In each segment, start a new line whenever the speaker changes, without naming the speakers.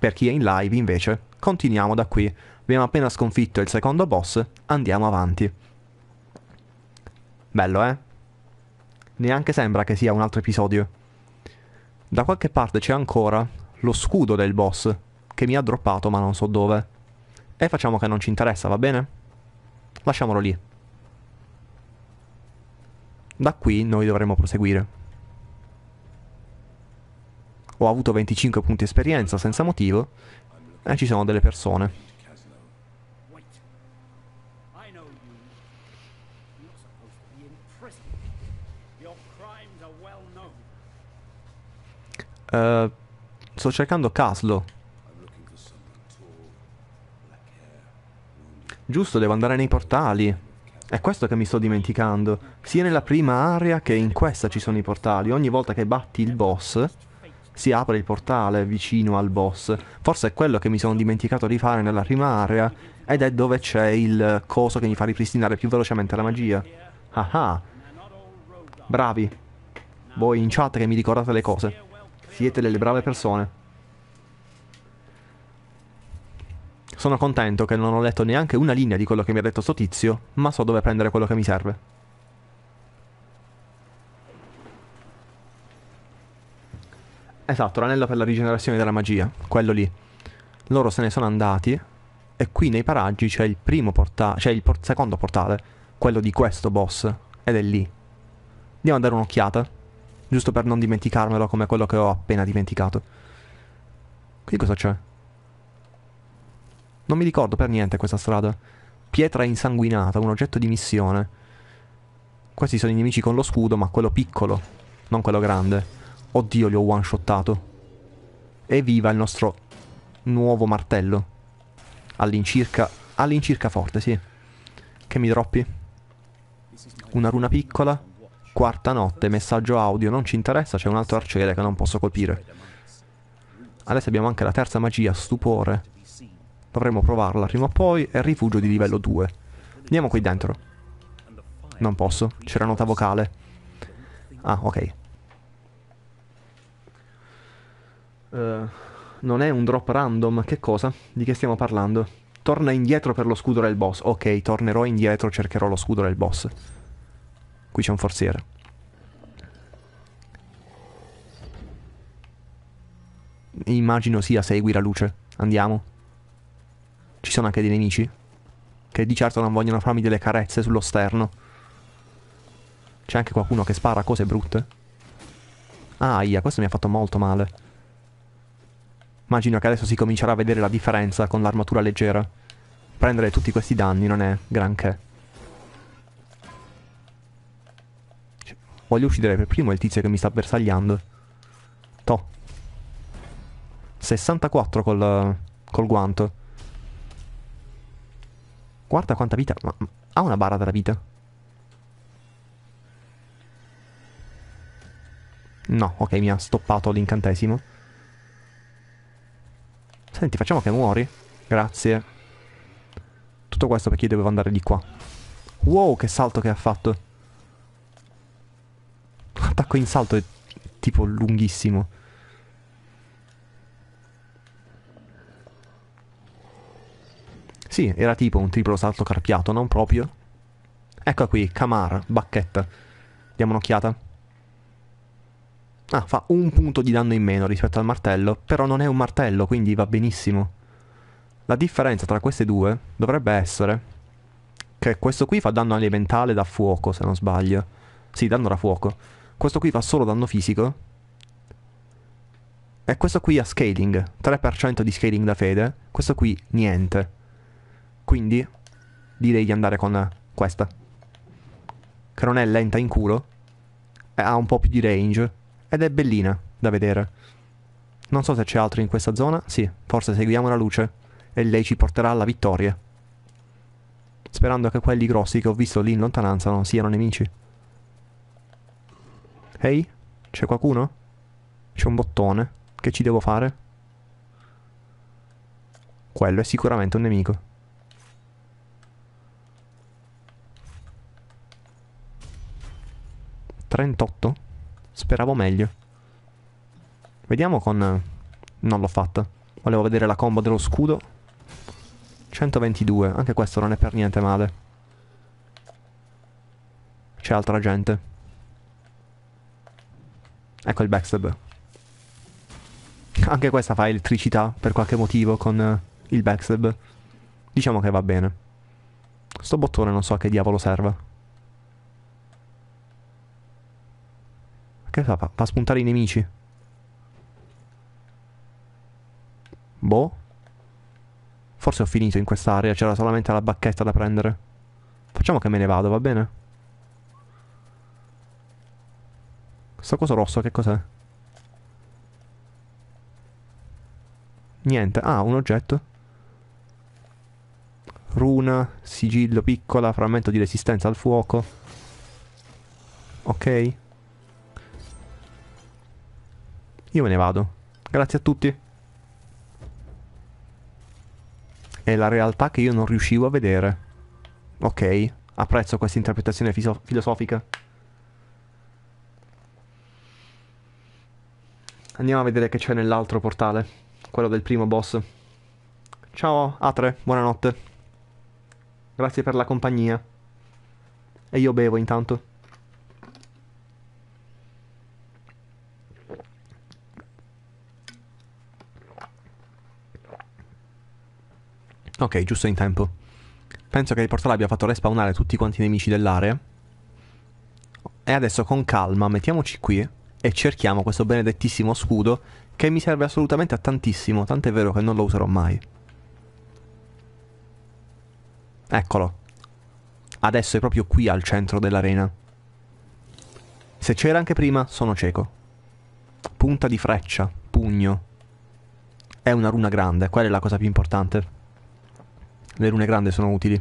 Per chi è in live invece, continuiamo da qui. Abbiamo appena sconfitto il secondo boss, andiamo avanti. Bello, eh? Neanche sembra che sia un altro episodio. Da qualche parte c'è ancora lo scudo del boss, che mi ha droppato ma non so dove. E facciamo che non ci interessa, va bene? Lasciamolo lì. Da qui noi dovremo proseguire ho avuto 25 punti esperienza senza motivo e ci sono delle persone. Uh, sto cercando Caslo. Giusto, devo andare nei portali. È questo che mi sto dimenticando. Sia nella prima area che in questa ci sono i portali. Ogni volta che batti il boss, si apre il portale vicino al boss. Forse è quello che mi sono dimenticato di fare nella prima area ed è dove c'è il coso che mi fa ripristinare più velocemente la magia. Ah ah. Bravi. Voi in chat che mi ricordate le cose. Siete delle brave persone. Sono contento che non ho letto neanche una linea di quello che mi ha detto sto tizio, ma so dove prendere quello che mi serve. Esatto, l'anello per la rigenerazione della magia, quello lì. Loro se ne sono andati e qui nei paraggi c'è il primo portale, cioè il por- secondo portale, quello di questo boss, ed è lì. Andiamo a dare un'occhiata, giusto per non dimenticarmelo come quello che ho appena dimenticato. Qui cosa c'è? Non mi ricordo per niente questa strada. Pietra insanguinata, un oggetto di missione. Questi sono i nemici con lo scudo, ma quello piccolo, non quello grande. Oddio, li ho one-shottato. Evviva il nostro nuovo martello. All'incirca... All'incirca forte, sì. Che mi droppi? Una runa piccola. Quarta notte, messaggio audio. Non ci interessa, c'è un altro arciere che non posso colpire. Adesso abbiamo anche la terza magia, stupore. Dovremmo provarla prima o poi. E rifugio di livello 2. Andiamo qui dentro. Non posso, c'era nota vocale. Ah, ok. Eh, non è un drop random, che cosa? Di che stiamo parlando? Torna indietro per lo scudo del boss. Ok, tornerò indietro, cercherò lo scudo del boss. Qui c'è un forziere. Immagino sia segui la luce. Andiamo. Ci sono anche dei nemici? Che di certo non vogliono farmi delle carezze sullo sterno. C'è anche qualcuno che spara cose brutte. Aia, questo mi ha fatto molto male. Immagino che adesso si comincerà a vedere la differenza con l'armatura leggera. Prendere tutti questi danni non è granché. Cioè, voglio uccidere per primo il tizio che mi sta bersagliando. To. 64 col, col guanto. Guarda quanta vita... Ma, ma, ha una barra della vita? No, ok, mi ha stoppato l'incantesimo. Senti, facciamo che muori. Grazie. Tutto questo perché io devo andare di qua. Wow, che salto che ha fatto. L'attacco in salto è tipo lunghissimo. Sì, era tipo un triplo salto carpiato, non proprio. Ecco qui, Kamar, bacchetta. Diamo un'occhiata. Ah, fa un punto di danno in meno rispetto al martello, però non è un martello, quindi va benissimo. La differenza tra queste due dovrebbe essere che questo qui fa danno elementale da fuoco, se non sbaglio. Sì, danno da fuoco. Questo qui fa solo danno fisico. E questo qui ha scaling, 3% di scaling da fede. Questo qui niente. Quindi direi di andare con questa. Che non è lenta in culo. E Ha un po' più di range ed è bellina da vedere. Non so se c'è altro in questa zona, sì, forse seguiamo la luce e lei ci porterà alla vittoria. Sperando che quelli grossi che ho visto lì in lontananza non siano nemici. Ehi, hey, c'è qualcuno? C'è un bottone. Che ci devo fare? Quello è sicuramente un nemico. Trentotto? Speravo meglio. Vediamo con... Non l'ho fatta. Volevo vedere la combo dello scudo. 122. Anche questo non è per niente male. C'è altra gente. Ecco il backstab. Anche questa fa elettricità per qualche motivo con eh, il backstab. Diciamo che va bene. Sto bottone non so a che diavolo serva. Che fa? Fa spuntare i nemici. Boh. Forse ho finito in quest'area, c'era solamente la bacchetta da prendere. Facciamo che me ne vado, va bene? Questo coso rosso che cos'è? Niente, ah, un oggetto. Runa, sigillo piccola, frammento di resistenza al fuoco. Ok. Io me ne vado. Grazie a tutti. È la realtà che io non riuscivo a vedere. Ok, apprezzo questa interpretazione filosofica. Andiamo a vedere che c'è nell'altro portale, quello del primo boss. Ciao Atre, buonanotte. Grazie per la compagnia. E io bevo intanto. Ok, giusto in tempo. Penso che il portale abbia fatto respawnare tutti quanti i nemici dell'area. E adesso con calma mettiamoci qui e cerchiamo questo benedettissimo scudo che mi serve assolutamente a tantissimo, tant'è vero che non lo userò mai. Eccolo. Adesso è proprio qui al centro dell'arena. Se c'era anche prima, sono cieco. Punta di freccia, pugno. È una runa grande, quella è la cosa più importante. Le rune grandi sono utili.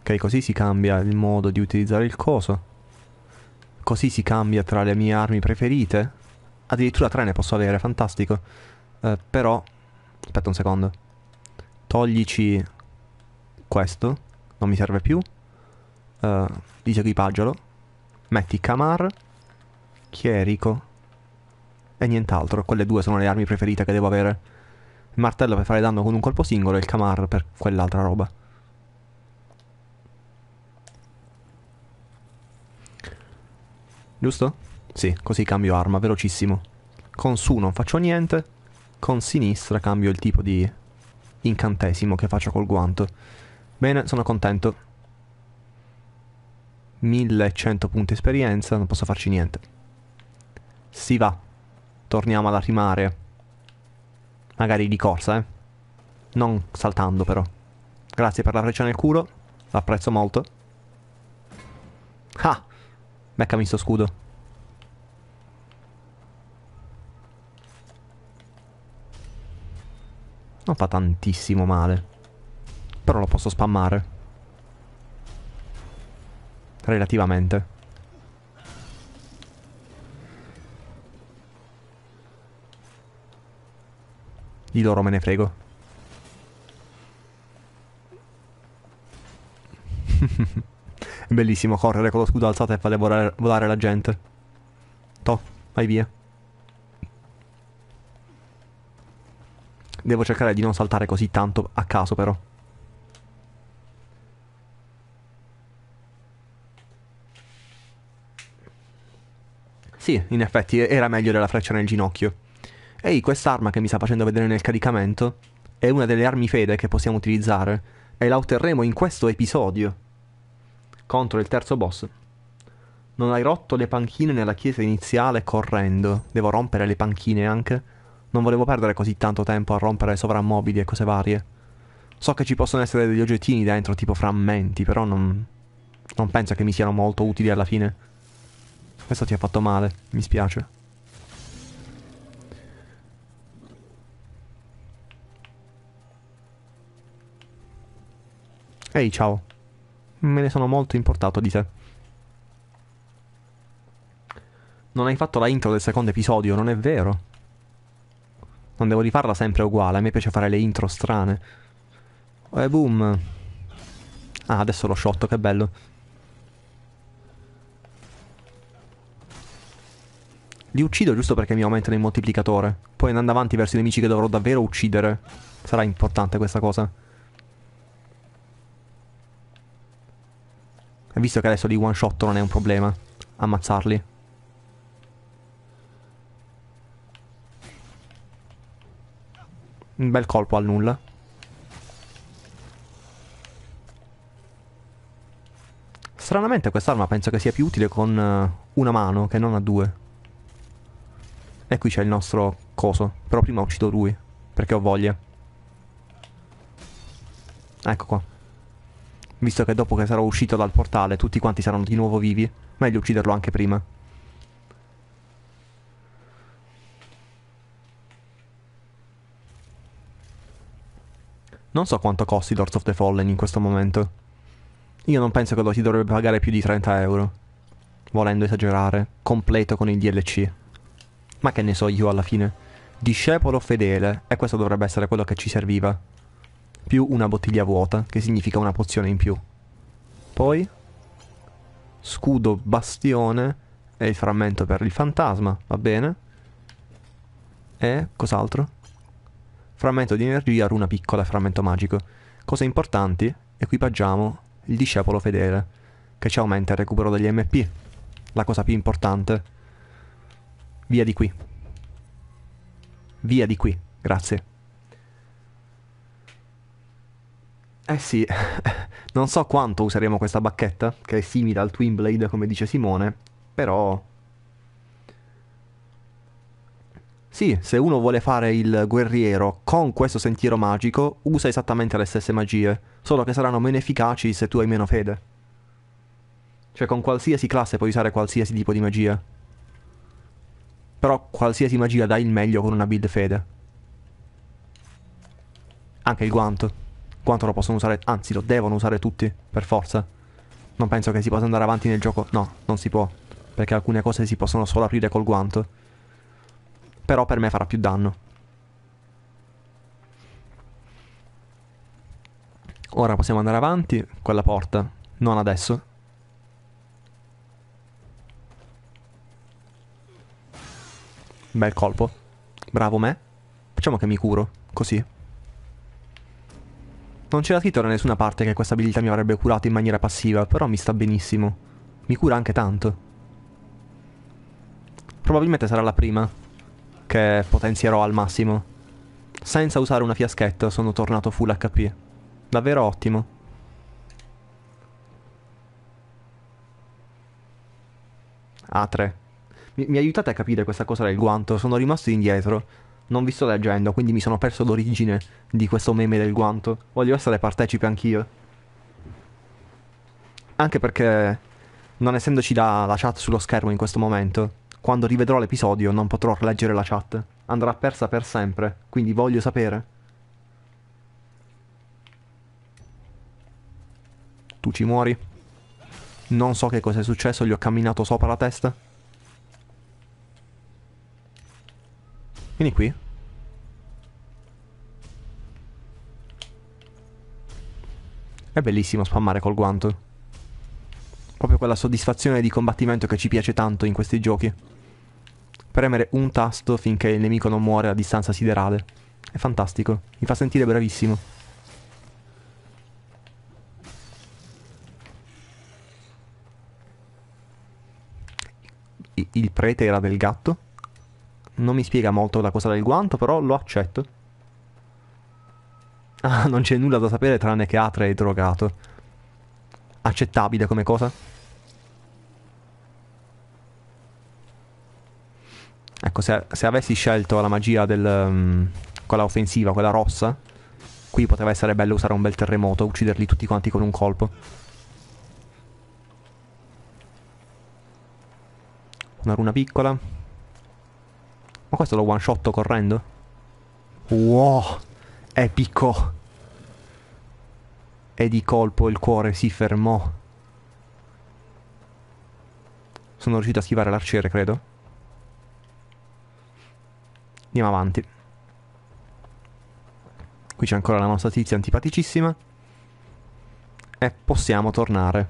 Ok, così si cambia il modo di utilizzare il coso. Così si cambia tra le mie armi preferite. Addirittura tre ne posso avere, fantastico. Eh, però... Aspetta un secondo. Toglici questo. Non mi serve più. Eh, disequipaggialo. Metti Kamar. Chierico e nient'altro. Quelle due sono le armi preferite che devo avere. Il martello per fare danno con un colpo singolo e il camar per quell'altra roba. Giusto? Sì, così cambio arma, velocissimo. Con su non faccio niente, con sinistra cambio il tipo di incantesimo che faccio col guanto. Bene, sono contento. 1100 punti esperienza, non posso farci niente. Si va torniamo alla primare. Magari di corsa, eh. Non saltando però. Grazie per la freccia nel culo. L'apprezzo molto. Ah! Beccami sto scudo. Non fa tantissimo male. Però lo posso spammare. Relativamente. Di loro me ne frego. È bellissimo correre con lo scudo alzato e fare volare, volare la gente. To, vai via. Devo cercare di non saltare così tanto a caso però. Sì, in effetti era meglio della freccia nel ginocchio ehi, quest'arma che mi sta facendo vedere nel caricamento è una delle armi fede che possiamo utilizzare e la otterremo in questo episodio. Contro il terzo boss. Non hai rotto le panchine nella chiesa iniziale correndo. Devo rompere le panchine anche? Non volevo perdere così tanto tempo a rompere sovrammobili e cose varie. So che ci possono essere degli oggettini dentro, tipo frammenti, però non... Non penso che mi siano molto utili alla fine. Questo ti ha fatto male, mi spiace. Ehi, ciao. Me ne sono molto importato di te. Non hai fatto la intro del secondo episodio, non è vero? Non devo rifarla sempre uguale, a me piace fare le intro strane. E eh, boom. Ah, adesso l'ho sciolto, che bello. Li uccido giusto perché mi aumentano il moltiplicatore. Poi andando avanti verso i nemici che dovrò davvero uccidere. Sarà importante questa cosa. Visto che adesso li one shot non è un problema ammazzarli. Un bel colpo al nulla. Stranamente quest'arma penso che sia più utile con eh, una mano che non a due. E qui c'è il nostro coso. Però prima ho ucciso lui. Perché ho voglia. Ecco qua visto che dopo che sarò uscito dal portale tutti quanti saranno di nuovo vivi, meglio ucciderlo anche prima. Non so quanto costi Lords of the Fallen in questo momento. Io non penso che lo si dovrebbe pagare più di 30 euro. Volendo esagerare, completo con il DLC. Ma che ne so io alla fine. Discepolo fedele, e questo dovrebbe essere quello che ci serviva più una bottiglia vuota, che significa una pozione in più. Poi scudo, bastione e il frammento per il fantasma, va bene? E cos'altro? Frammento di energia, runa piccola, e frammento magico. Cose importanti, equipaggiamo il discepolo fedele, che ci aumenta il recupero degli MP. La cosa più importante. Via di qui. Via di qui, grazie. Eh sì, non so quanto useremo questa bacchetta, che è simile al Twinblade come dice Simone, però... Sì, se uno vuole fare il guerriero con questo sentiero magico, usa esattamente le stesse magie, solo che saranno meno efficaci se tu hai meno fede. Cioè con qualsiasi classe puoi usare qualsiasi tipo di magia. Però qualsiasi magia dà il meglio con una build fede. Anche il guanto. Quanto lo possono usare? Anzi, lo devono usare tutti, per forza. Non penso che si possa andare avanti nel gioco. No, non si può. Perché alcune cose si possono solo aprire col guanto. Però per me farà più danno. Ora possiamo andare avanti quella porta. Non adesso. Bel colpo. Bravo me. Facciamo che mi curo. Così. Non c'era scritto da nessuna parte che questa abilità mi avrebbe curato in maniera passiva, però mi sta benissimo. Mi cura anche tanto. Probabilmente sarà la prima che potenzierò al massimo. Senza usare una fiaschetta sono tornato full HP. Davvero ottimo. A3. Mi, mi aiutate a capire questa cosa del guanto? Sono rimasto indietro non vi sto leggendo, quindi mi sono perso l'origine di questo meme del guanto. Voglio essere partecipe anch'io. Anche perché, non essendoci la, la chat sullo schermo in questo momento, quando rivedrò l'episodio non potrò leggere la chat. Andrà persa per sempre, quindi voglio sapere. Tu ci muori? Non so che cosa è successo, gli ho camminato sopra la testa. Vieni qui. È bellissimo spammare col guanto. Proprio quella soddisfazione di combattimento che ci piace tanto in questi giochi. Premere un tasto finché il nemico non muore a distanza siderale. È fantastico. Mi fa sentire bravissimo. Il prete era del gatto? Non mi spiega molto la cosa del guanto, però lo accetto. Ah, non c'è nulla da sapere tranne che Atre è drogato. Accettabile come cosa? Ecco, se, se avessi scelto la magia del... Um, quella offensiva, quella rossa, qui poteva essere bello usare un bel terremoto, ucciderli tutti quanti con un colpo. Una runa piccola. Ma questo lo one shot correndo? Wow! Epico! E di colpo il cuore si fermò. Sono riuscito a schivare l'arciere, credo. Andiamo avanti. Qui c'è ancora la nostra tizia antipaticissima. E possiamo tornare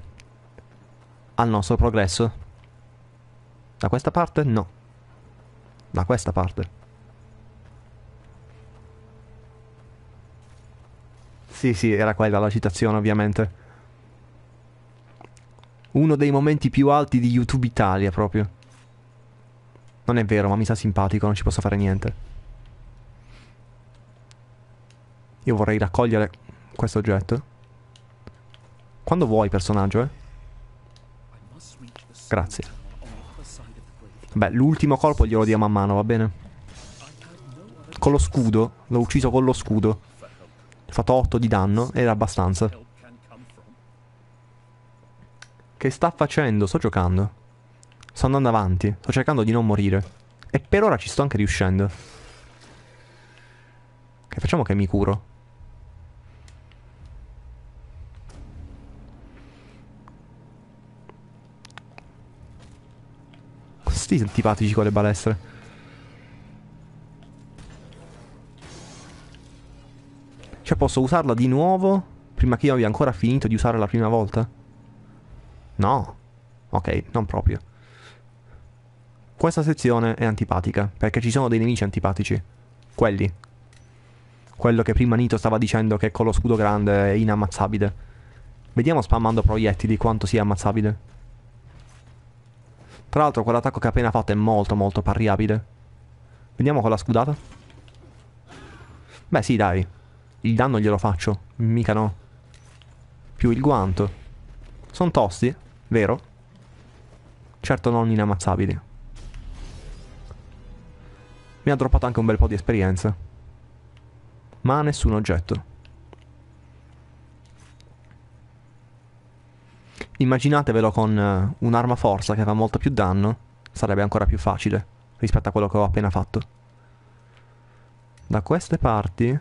al nostro progresso. Da questa parte? No. Da questa parte. Sì, sì, era quella la citazione, ovviamente. Uno dei momenti più alti di YouTube Italia, proprio. Non è vero, ma mi sa simpatico, non ci posso fare niente. Io vorrei raccogliere questo oggetto. Quando vuoi, personaggio, eh? Grazie. Beh, l'ultimo colpo glielo dia man mano, va bene? Con lo scudo. L'ho ucciso con lo scudo. Ho fatto 8 di danno. Era abbastanza. Che sta facendo? Sto giocando. Sto andando avanti. Sto cercando di non morire. E per ora ci sto anche riuscendo. Che facciamo che mi curo. sti antipatici con le balestre. Cioè posso usarla di nuovo prima che io abbia ancora finito di usare la prima volta? No. Ok, non proprio. Questa sezione è antipatica, perché ci sono dei nemici antipatici. Quelli. Quello che prima Nito stava dicendo che con lo scudo grande è inammazzabile. Vediamo spammando proiettili quanto sia ammazzabile. Tra l'altro quell'attacco che ha appena fatto è molto molto parriabile. Vediamo con la scudata. Beh sì dai. Il danno glielo faccio. Mica no. Più il guanto. Sono tosti, vero? Certo non inammazzabili. Mi ha droppato anche un bel po' di esperienza. Ma nessun oggetto. Immaginatevelo con eh, un'arma forza che fa molto più danno, sarebbe ancora più facile rispetto a quello che ho appena fatto. Da queste parti,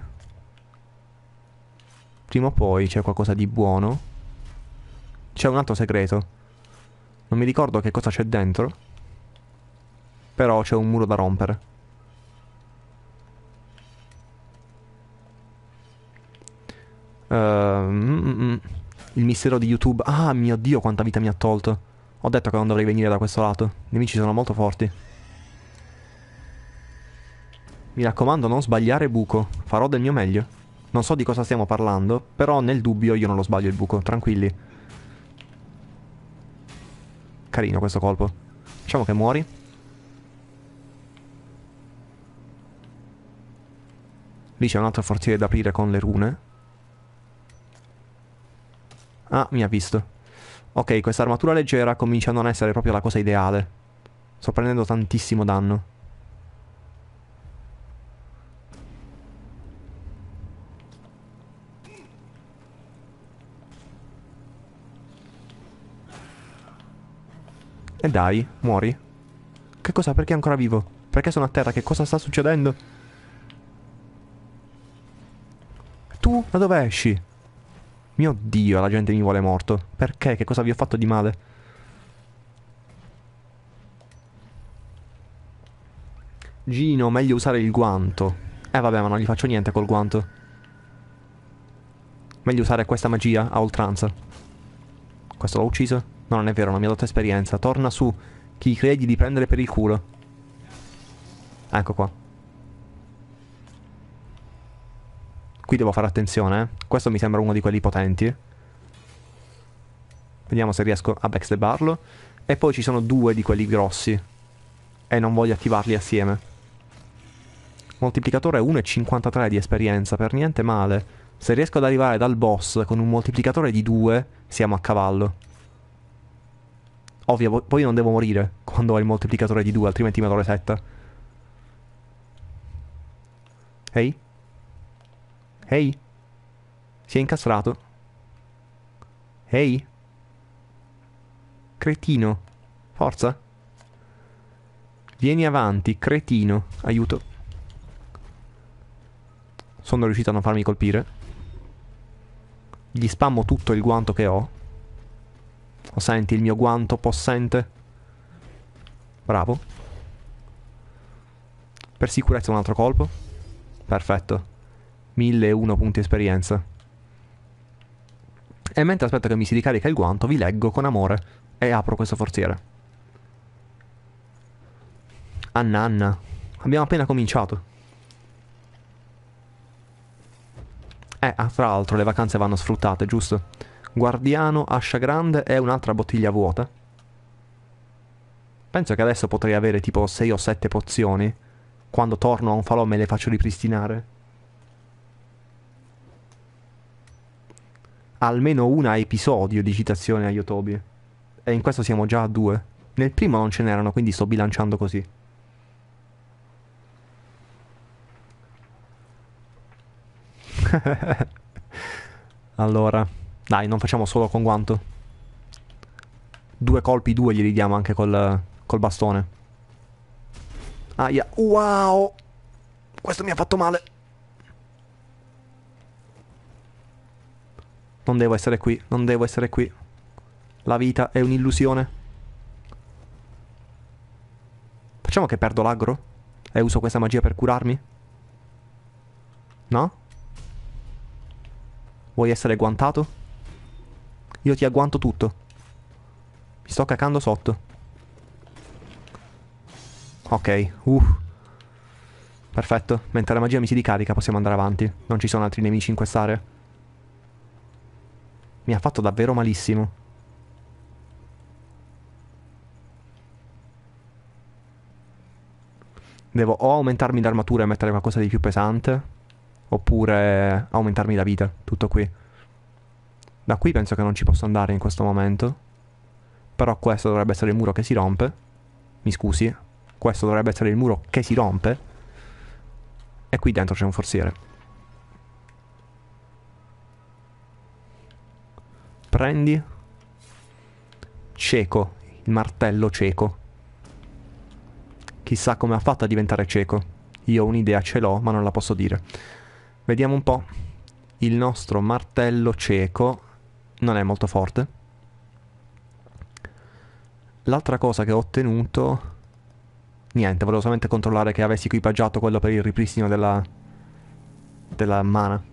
prima o poi c'è qualcosa di buono. C'è un altro segreto. Non mi ricordo che cosa c'è dentro, però c'è un muro da rompere. Uh, mm, mm. mm. Il mistero di YouTube. Ah, mio Dio, quanta vita mi ha tolto. Ho detto che non dovrei venire da questo lato. I nemici sono molto forti. Mi raccomando, non sbagliare buco. Farò del mio meglio. Non so di cosa stiamo parlando, però nel dubbio io non lo sbaglio il buco. Tranquilli. Carino questo colpo. Diciamo che muori. Lì c'è un altro forziere da aprire con le rune. Ah, mi ha visto. Ok, questa armatura leggera comincia a non essere proprio la cosa ideale. Sto prendendo tantissimo danno. E dai, muori. Che cosa? Perché è ancora vivo? Perché sono a terra? Che cosa sta succedendo? Tu da dove esci? Mio Dio, la gente mi vuole morto. Perché? Che cosa vi ho fatto di male? Gino, meglio usare il guanto. Eh vabbè, ma non gli faccio niente col guanto. Meglio usare questa magia a oltranza. Questo l'ho ucciso? No, non è vero, non mi ha dato esperienza. Torna su. Chi credi di prendere per il culo? Ecco qua. qui devo fare attenzione. Eh. Questo mi sembra uno di quelli potenti. Vediamo se riesco a backstabarlo. E poi ci sono due di quelli grossi. E non voglio attivarli assieme. Moltiplicatore 1,53 di esperienza, per niente male. Se riesco ad arrivare dal boss con un moltiplicatore di 2, siamo a cavallo. Ovvio, poi non devo morire quando ho il moltiplicatore di 2, altrimenti me lo resetta. Ehi? Hey? Ehi? Si è incastrato? Ehi? Cretino. Forza. Vieni avanti, cretino. Aiuto. Sono riuscito a non farmi colpire. Gli spammo tutto il guanto che ho. Lo senti il mio guanto possente? Bravo. Per sicurezza un altro colpo. Perfetto. 1001 punti esperienza. E mentre aspetto che mi si ricarica il guanto, vi leggo con amore e apro questo forziere. Anna, Anna, abbiamo appena cominciato. Eh, ah, fra l'altro le vacanze vanno sfruttate, giusto? Guardiano, ascia grande e un'altra bottiglia vuota. Penso che adesso potrei avere tipo 6 o 7 pozioni. Quando torno a un falò me le faccio ripristinare. almeno una episodio di citazione a Yotobi. E in questo siamo già a due. Nel primo non ce n'erano, quindi sto bilanciando così. allora, dai, non facciamo solo con guanto. Due colpi, due glieli diamo anche col, col bastone. Aia, wow! Questo mi ha fatto male. Non devo essere qui, non devo essere qui. La vita è un'illusione. Facciamo che perdo l'aggro? E uso questa magia per curarmi? No? Vuoi essere guantato? Io ti agguanto tutto. Mi sto cacando sotto. Ok, uh. Perfetto, mentre la magia mi si ricarica possiamo andare avanti. Non ci sono altri nemici in quest'area. Mi ha fatto davvero malissimo. Devo o aumentarmi d'armatura e mettere qualcosa di più pesante, oppure aumentarmi la vita, tutto qui. Da qui penso che non ci posso andare in questo momento. Però questo dovrebbe essere il muro che si rompe. Mi scusi. Questo dovrebbe essere il muro che si rompe. E qui dentro c'è un forziere. Prendi. Cieco. Il martello cieco. Chissà come ha fatto a diventare cieco. Io un'idea ce l'ho, ma non la posso dire. Vediamo un po'. Il nostro martello cieco non è molto forte. L'altra cosa che ho ottenuto... Niente, volevo solamente controllare che avessi equipaggiato quello per il ripristino della... della mana.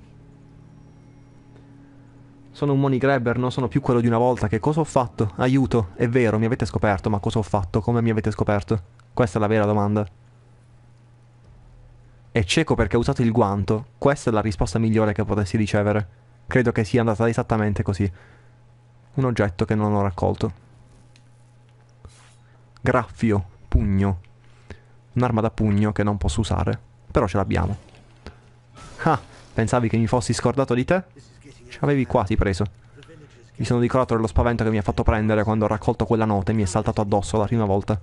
Sono un money grabber, non sono più quello di una volta. Che cosa ho fatto? Aiuto, è vero, mi avete scoperto, ma cosa ho fatto? Come mi avete scoperto? Questa è la vera domanda. È cieco perché ha usato il guanto. Questa è la risposta migliore che potessi ricevere. Credo che sia andata esattamente così. Un oggetto che non ho raccolto. Graffio, pugno. Un'arma da pugno che non posso usare, però ce l'abbiamo. Ah, pensavi che mi fossi scordato di te? Ce l'avevi quasi preso. Mi sono ricordato dello spavento che mi ha fatto prendere quando ho raccolto quella nota e mi è saltato addosso la prima volta.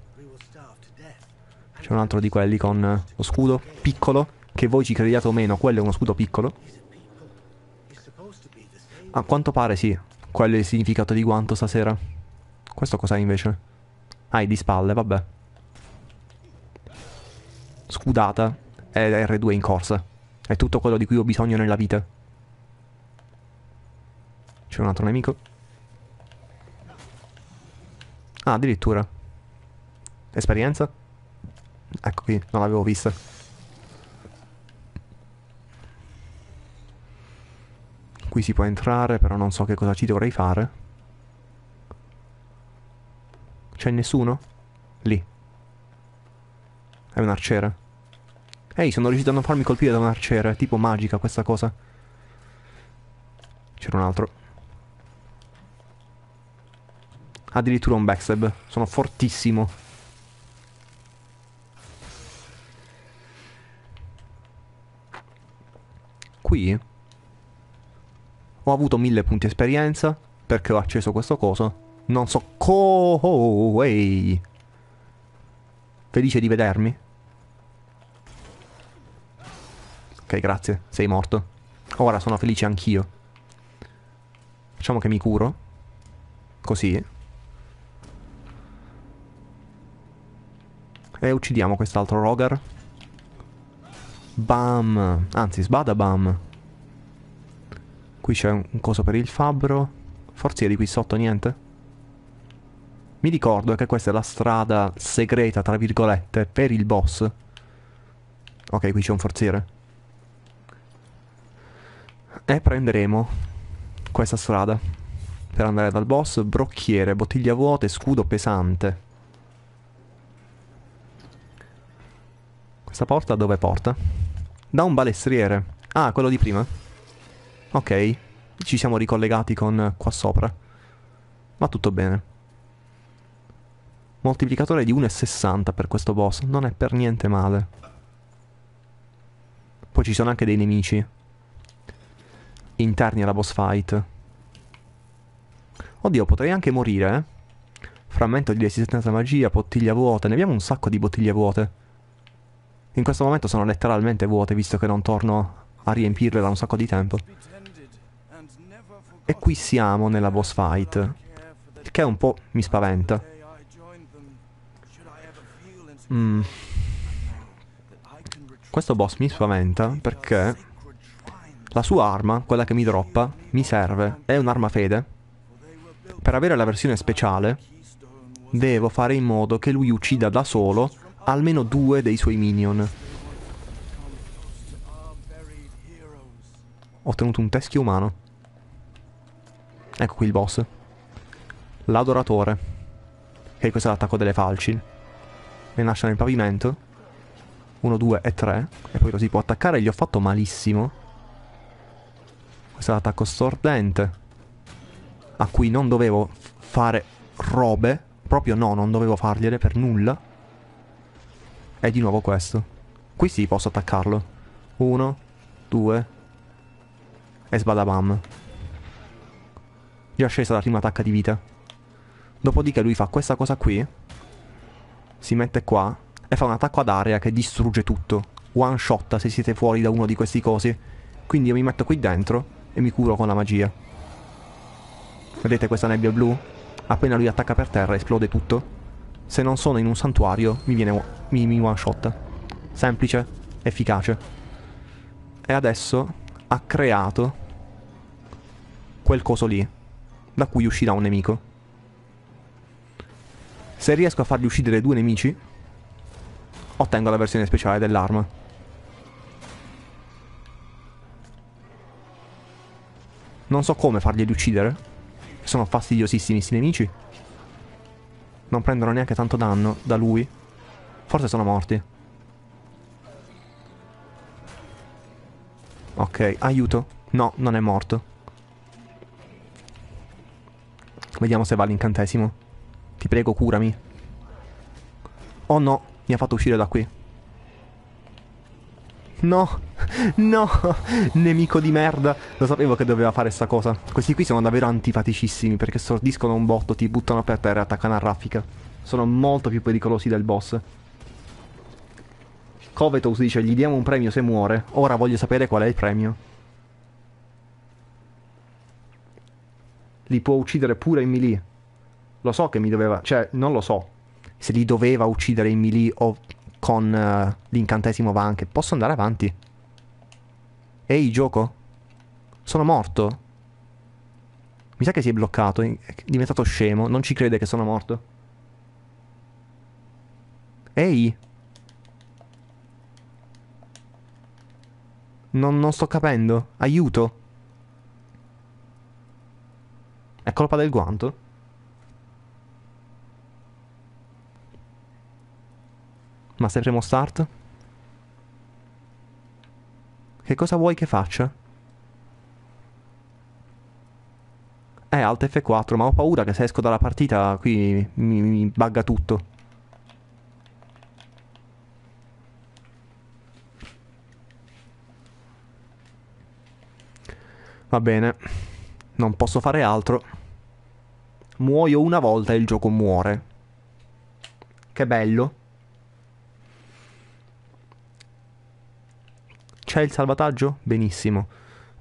C'è un altro di quelli con eh, lo scudo piccolo. Che voi ci crediate o meno, quello è uno scudo piccolo. A quanto pare sì. Quello è il significato di guanto stasera. Questo cos'è invece? Ah, è di spalle, vabbè. Scudata. È R2 in corsa. È tutto quello di cui ho bisogno nella vita. C'è un altro nemico. Ah, addirittura. Esperienza? Ecco qui, non l'avevo vista. Qui si può entrare, però non so che cosa ci dovrei fare. C'è nessuno? Lì. È un arciere. Ehi, sono riuscito a non farmi colpire da un arciere. È Tipo magica questa cosa. C'era un altro. addirittura un backstab. Sono fortissimo. Qui ho avuto mille punti esperienza perché ho acceso questo coso. Non so come. Oh, oh, felice di vedermi. Ok, grazie. Sei morto. Ora sono felice anch'io. Facciamo che mi curo. Così. E uccidiamo quest'altro Rogar. Bam. Anzi, sbada bam. Qui c'è un, un coso per il fabbro. Forzieri qui sotto, niente? Mi ricordo che questa è la strada segreta, tra virgolette, per il boss. Ok, qui c'è un forziere. E prenderemo questa strada. Per andare dal boss, brocchiere, bottiglia vuota e scudo pesante. Questa porta dove porta? Da un balestriere. Ah, quello di prima? Ok. Ci siamo ricollegati con qua sopra. Va tutto bene. Moltiplicatore di 1,60 per questo boss. Non è per niente male. Poi ci sono anche dei nemici. Interni alla boss fight. Oddio, potrei anche morire, eh? Frammento di resistenza magia, bottiglia vuota. Ne abbiamo un sacco di bottiglie vuote. In questo momento sono letteralmente vuote visto che non torno a riempirle da un sacco di tempo. E qui siamo nella boss fight, il che un po' mi spaventa. Mm. Questo boss mi spaventa perché la sua arma, quella che mi droppa, mi serve. È un'arma fede. Per avere la versione speciale devo fare in modo che lui uccida da solo almeno due dei suoi minion. Ho ottenuto un teschio umano. Ecco qui il boss. L'adoratore. Ok, questo è l'attacco delle falci. Le nasce nel pavimento. Uno, due e tre. E poi così può attaccare. Gli ho fatto malissimo. Questo è l'attacco stordente. A cui non dovevo fare robe. Proprio no, non dovevo fargliele per nulla è di nuovo questo. Qui sì, posso attaccarlo. Uno, due, e sbadabam. Già scesa la prima attacca di vita. Dopodiché lui fa questa cosa qui, si mette qua e fa un attacco ad area che distrugge tutto. One shot se siete fuori da uno di questi cosi. Quindi io mi metto qui dentro e mi curo con la magia. Vedete questa nebbia blu? Appena lui attacca per terra esplode tutto. Se non sono in un santuario mi viene mini one shot. Semplice, efficace. E adesso ha creato quel coso lì, da cui uscirà un nemico. Se riesco a fargli uccidere due nemici, ottengo la versione speciale dell'arma. Non so come farglieli uccidere. Sono fastidiosissimi questi nemici. Non prendono neanche tanto danno da lui. Forse sono morti. Ok, aiuto. No, non è morto. Vediamo se va l'incantesimo. Ti prego, curami. Oh no, mi ha fatto uscire da qui. No, no, nemico di merda. Lo sapevo che doveva fare sta cosa. Questi qui sono davvero antipaticissimi perché stordiscono un botto, ti buttano per terra e attaccano a raffica. Sono molto più pericolosi del boss. Covetous dice gli diamo un premio se muore. Ora voglio sapere qual è il premio. Li può uccidere pure in melee. Lo so che mi doveva... Cioè, non lo so. Se li doveva uccidere in melee o con uh, l'incantesimo va anche. Posso andare avanti? Ehi, gioco? Sono morto? Mi sa che si è bloccato, è diventato scemo, non ci crede che sono morto. Ehi, Non, non sto capendo. Aiuto. È colpa del guanto? Ma se premo start? Che cosa vuoi che faccia? Eh, alt F4, ma ho paura che se esco dalla partita qui mi, mi bugga tutto. Va bene, non posso fare altro. Muoio una volta e il gioco muore. Che bello. C'è il salvataggio? Benissimo.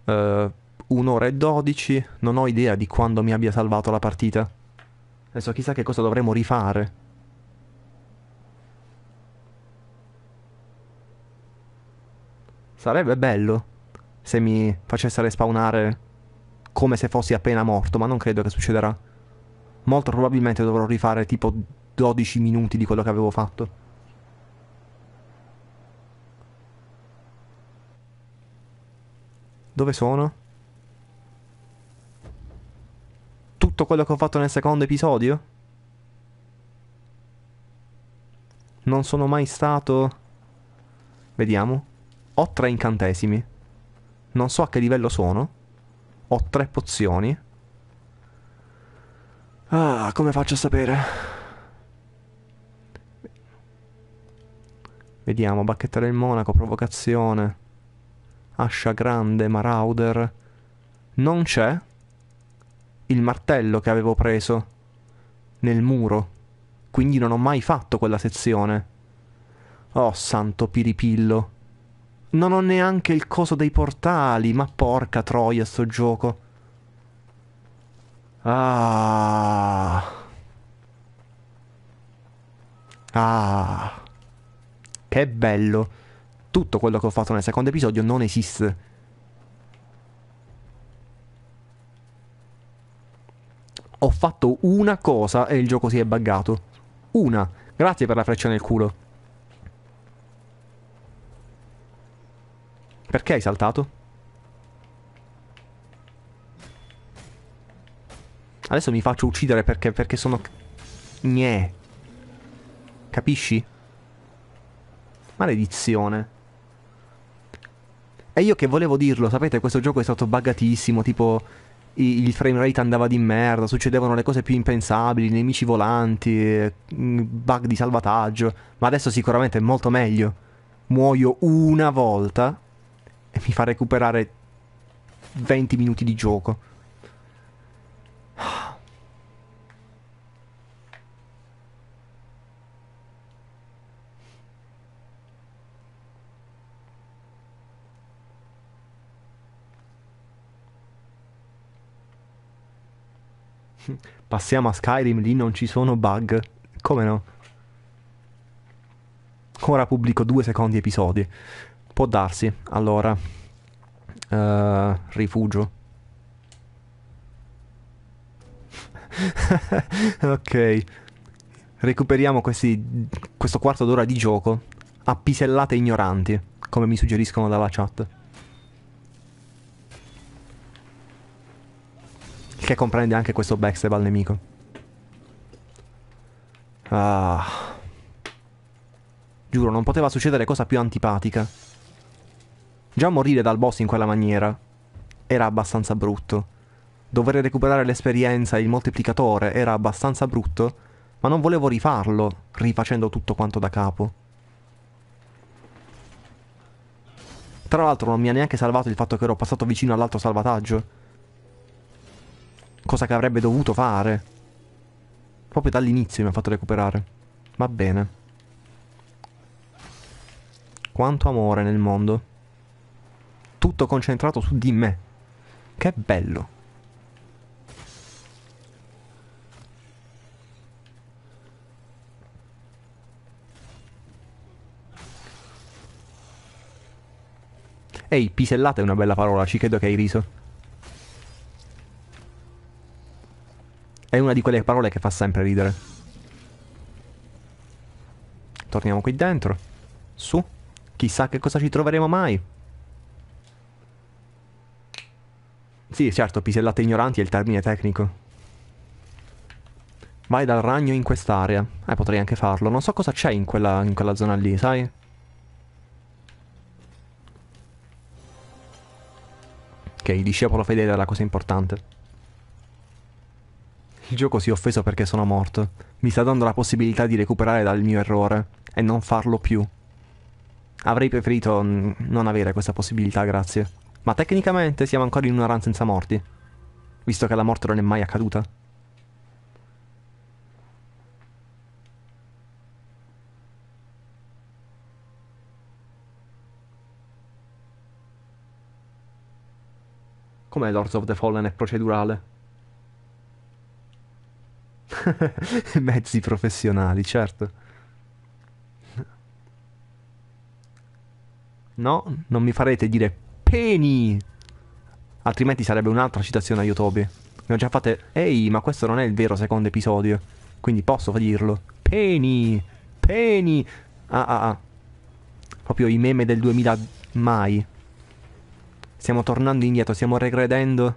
Uh, un'ora e dodici. Non ho idea di quando mi abbia salvato la partita. Adesso chissà che cosa dovremmo rifare. Sarebbe bello se mi facesse respawnare come se fossi appena morto, ma non credo che succederà. Molto probabilmente dovrò rifare tipo 12 minuti di quello che avevo fatto. Dove sono? Tutto quello che ho fatto nel secondo episodio? Non sono mai stato... Vediamo. Ho tre incantesimi. Non so a che livello sono. Ho tre pozioni. Ah, come faccio a sapere? Vediamo, bacchetta del monaco, provocazione. Ascia grande, marauder. Non c'è il martello che avevo preso nel muro. Quindi non ho mai fatto quella sezione. Oh, santo piripillo. Non ho neanche il coso dei portali, ma porca troia sto gioco. Ah. Ah. Che bello. Tutto quello che ho fatto nel secondo episodio non esiste. Ho fatto una cosa e il gioco si è buggato. Una. Grazie per la freccia nel culo. Perché hai saltato? Adesso mi faccio uccidere perché, perché sono... Gnè. Capisci? Maledizione. E io che volevo dirlo, sapete, questo gioco è stato buggatissimo, tipo il framerate andava di merda, succedevano le cose più impensabili, nemici volanti, mm, bug di salvataggio, ma adesso sicuramente è molto meglio. Muoio una volta e mi fa recuperare 20 minuti di gioco. Passiamo a Skyrim, lì non ci sono bug. Come no? Ora pubblico due secondi episodi. Può darsi, allora. Uh, rifugio. ok. Recuperiamo questi, questo quarto d'ora di gioco a pisellate ignoranti, come mi suggeriscono dalla chat. che comprende anche questo backstab al nemico. Ah. Giuro, non poteva succedere cosa più antipatica. Già morire dal boss in quella maniera era abbastanza brutto. Dover recuperare l'esperienza e il moltiplicatore era abbastanza brutto, ma non volevo rifarlo, rifacendo tutto quanto da capo. Tra l'altro non mi ha neanche salvato il fatto che ero passato vicino all'altro salvataggio. Cosa che avrebbe dovuto fare. Proprio dall'inizio mi ha fatto recuperare. Va bene. Quanto amore nel mondo tutto concentrato su di me. Che bello. Ehi, pisellata è una bella parola, ci credo che hai riso. È una di quelle parole che fa sempre ridere. Torniamo qui dentro. Su. Chissà che cosa ci troveremo mai. Sì, certo, pisellate ignoranti è il termine tecnico. Vai dal ragno in quest'area. Eh, potrei anche farlo. Non so cosa c'è in quella, in quella zona lì, sai? Ok, il discepolo fedele è la cosa importante. Il gioco si è offeso perché sono morto. Mi sta dando la possibilità di recuperare dal mio errore e non farlo più. Avrei preferito non avere questa possibilità, grazie. Ma tecnicamente siamo ancora in una run senza morti. Visto che la morte non è mai accaduta. Com'è Lords of the Fallen è procedurale? Mezzi professionali, certo. No, non mi farete dire peni. Altrimenti sarebbe un'altra citazione a Yotobi. Ne ho già fatte. Ehi, ma questo non è il vero secondo episodio. Quindi posso dirlo. Peni. Peni. Ah ah ah. Proprio i meme del 2000 mai. Stiamo tornando indietro, stiamo regredendo.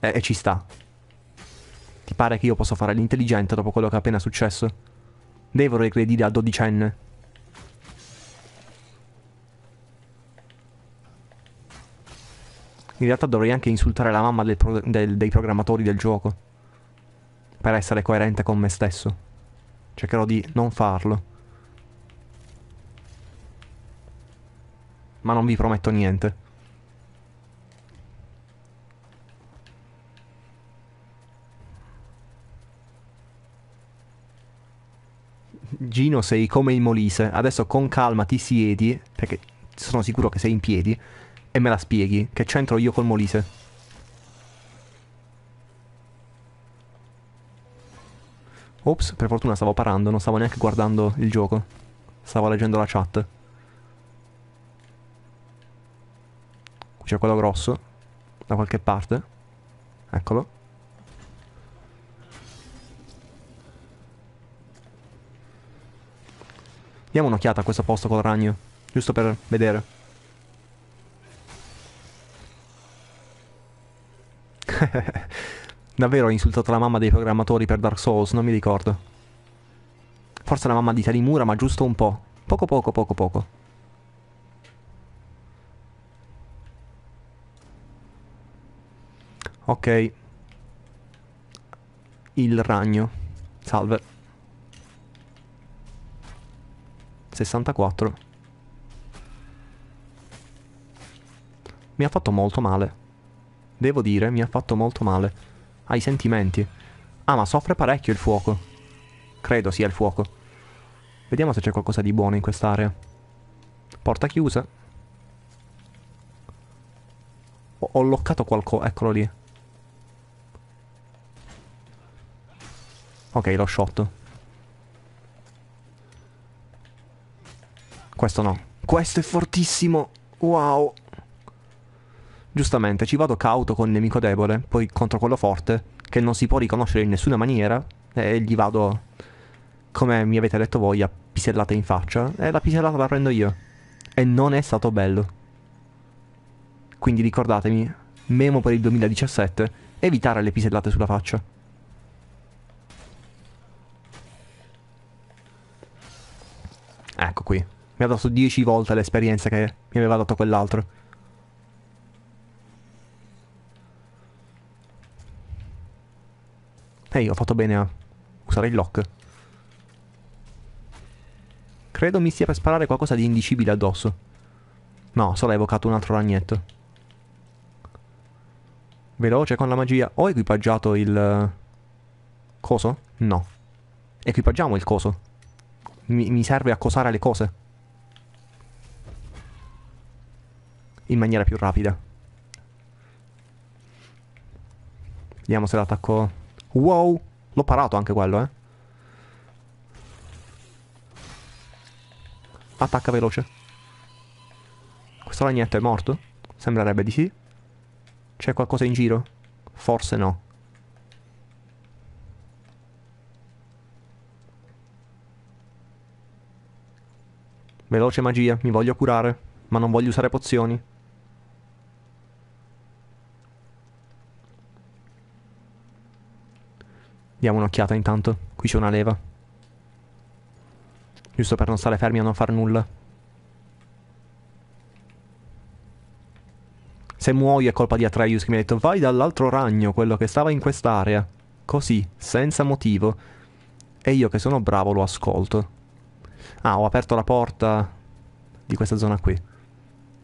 Eh, e ci sta. Ti pare che io possa fare l'intelligente dopo quello che è appena successo? Devo regredire a dodicenne. in realtà dovrei anche insultare la mamma del pro del, dei programmatori del gioco. Per essere coerente con me stesso. Cercherò di non farlo. Ma non vi prometto niente. Gino sei come il Molise. Adesso con calma ti siedi, perché sono sicuro che sei in piedi e me la spieghi, che c'entro io col Molise. Ops, per fortuna stavo parando, non stavo neanche guardando il gioco. Stavo leggendo la chat. Qui c'è quello grosso, da qualche parte. Eccolo. Diamo un'occhiata a questo posto col ragno, giusto per vedere. Davvero ho insultato la mamma dei programmatori per Dark Souls, non mi ricordo. Forse la mamma di Talimura, ma giusto un po'. Poco poco poco poco. Ok. Il ragno. Salve. 64. Mi ha fatto molto male devo dire, mi ha fatto molto male. Ai sentimenti. Ah, ma soffre parecchio il fuoco. Credo sia il fuoco. Vediamo se c'è qualcosa di buono in quest'area. Porta chiusa. Ho, ho loccato qualcosa, eccolo lì. Ok, l'ho sciolto. Questo no. Questo è fortissimo. Wow giustamente ci vado cauto con il nemico debole, poi contro quello forte, che non si può riconoscere in nessuna maniera, e gli vado, come mi avete detto voi, a pisellate in faccia, e la pisellata la prendo io. E non è stato bello. Quindi ricordatemi, memo per il 2017, evitare le pisellate sulla faccia. Ecco qui. Mi ha dato 10 volte l'esperienza che mi aveva dato quell'altro. Ehi, hey, ho fatto bene a usare il lock. Credo mi stia per sparare qualcosa di indicibile addosso. No, solo ha evocato un altro ragnetto. Veloce con la magia. Ho equipaggiato il... Eh, coso? No. Equipaggiamo il coso. Mi, mi serve a cosare le cose. In maniera più rapida. Vediamo se l'attacco Wow. L'ho parato anche quello, eh. Attacca veloce. Questo ragnetto è morto? Sembrerebbe di sì. C'è qualcosa in giro? Forse no. Veloce magia, mi voglio curare, ma non voglio usare pozioni. Diamo un'occhiata intanto. Qui c'è una leva. Giusto per non stare fermi a non far nulla. Se muoio è colpa di Atreus che mi ha detto vai dall'altro ragno, quello che stava in quest'area. Così, senza motivo. E io che sono bravo lo ascolto. Ah, ho aperto la porta di questa zona qui.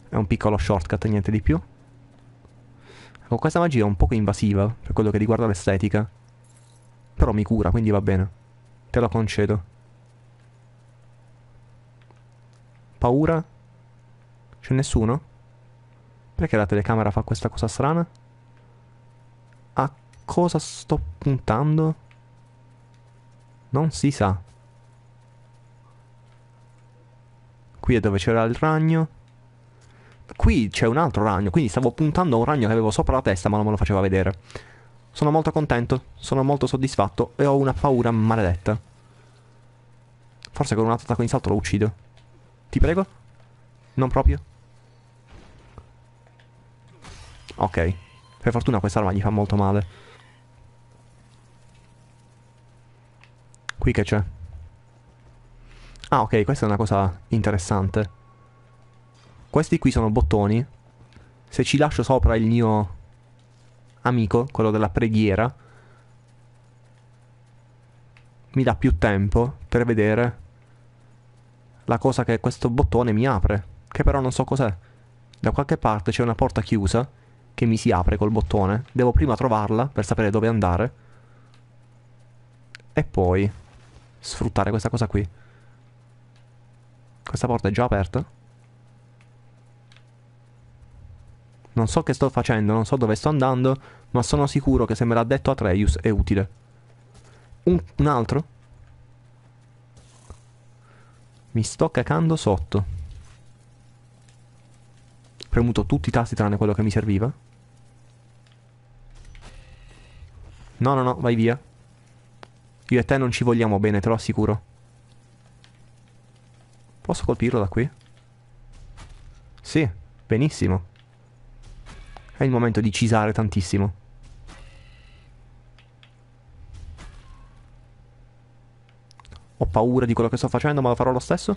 È un piccolo shortcut, niente di più. Con oh, questa magia è un poco invasiva per quello che riguarda l'estetica. Però mi cura, quindi va bene. Te lo concedo. Paura? C'è nessuno? Perché la telecamera fa questa cosa strana? A cosa sto puntando? Non si sa. Qui è dove c'era il ragno qui c'è un altro ragno, quindi stavo puntando a un ragno che avevo sopra la testa, ma non me lo faceva vedere. Sono molto contento, sono molto soddisfatto e ho una paura maledetta. Forse con un altro attacco in salto lo uccido. Ti prego? Non proprio? Ok. Per fortuna questa arma gli fa molto male. Qui che c'è? Ah ok, questa è una cosa interessante. Questi qui sono bottoni. Se ci lascio sopra il mio amico, quello della preghiera, mi dà più tempo per vedere la cosa che questo bottone mi apre, che però non so cos'è. Da qualche parte c'è una porta chiusa che mi si apre col bottone, devo prima trovarla per sapere dove andare e poi sfruttare questa cosa qui. Questa porta è già aperta. Non so che sto facendo, non so dove sto andando, ma sono sicuro che se me l'ha detto Atreus è utile. Un, un altro? Mi sto cacando sotto. Premuto tutti i tasti tranne quello che mi serviva. No, no, no, vai via. Io e te non ci vogliamo bene, te lo assicuro. Posso colpirlo da qui? Sì, benissimo. È il momento di cisare tantissimo. Ho paura di quello che sto facendo, ma lo farò lo stesso.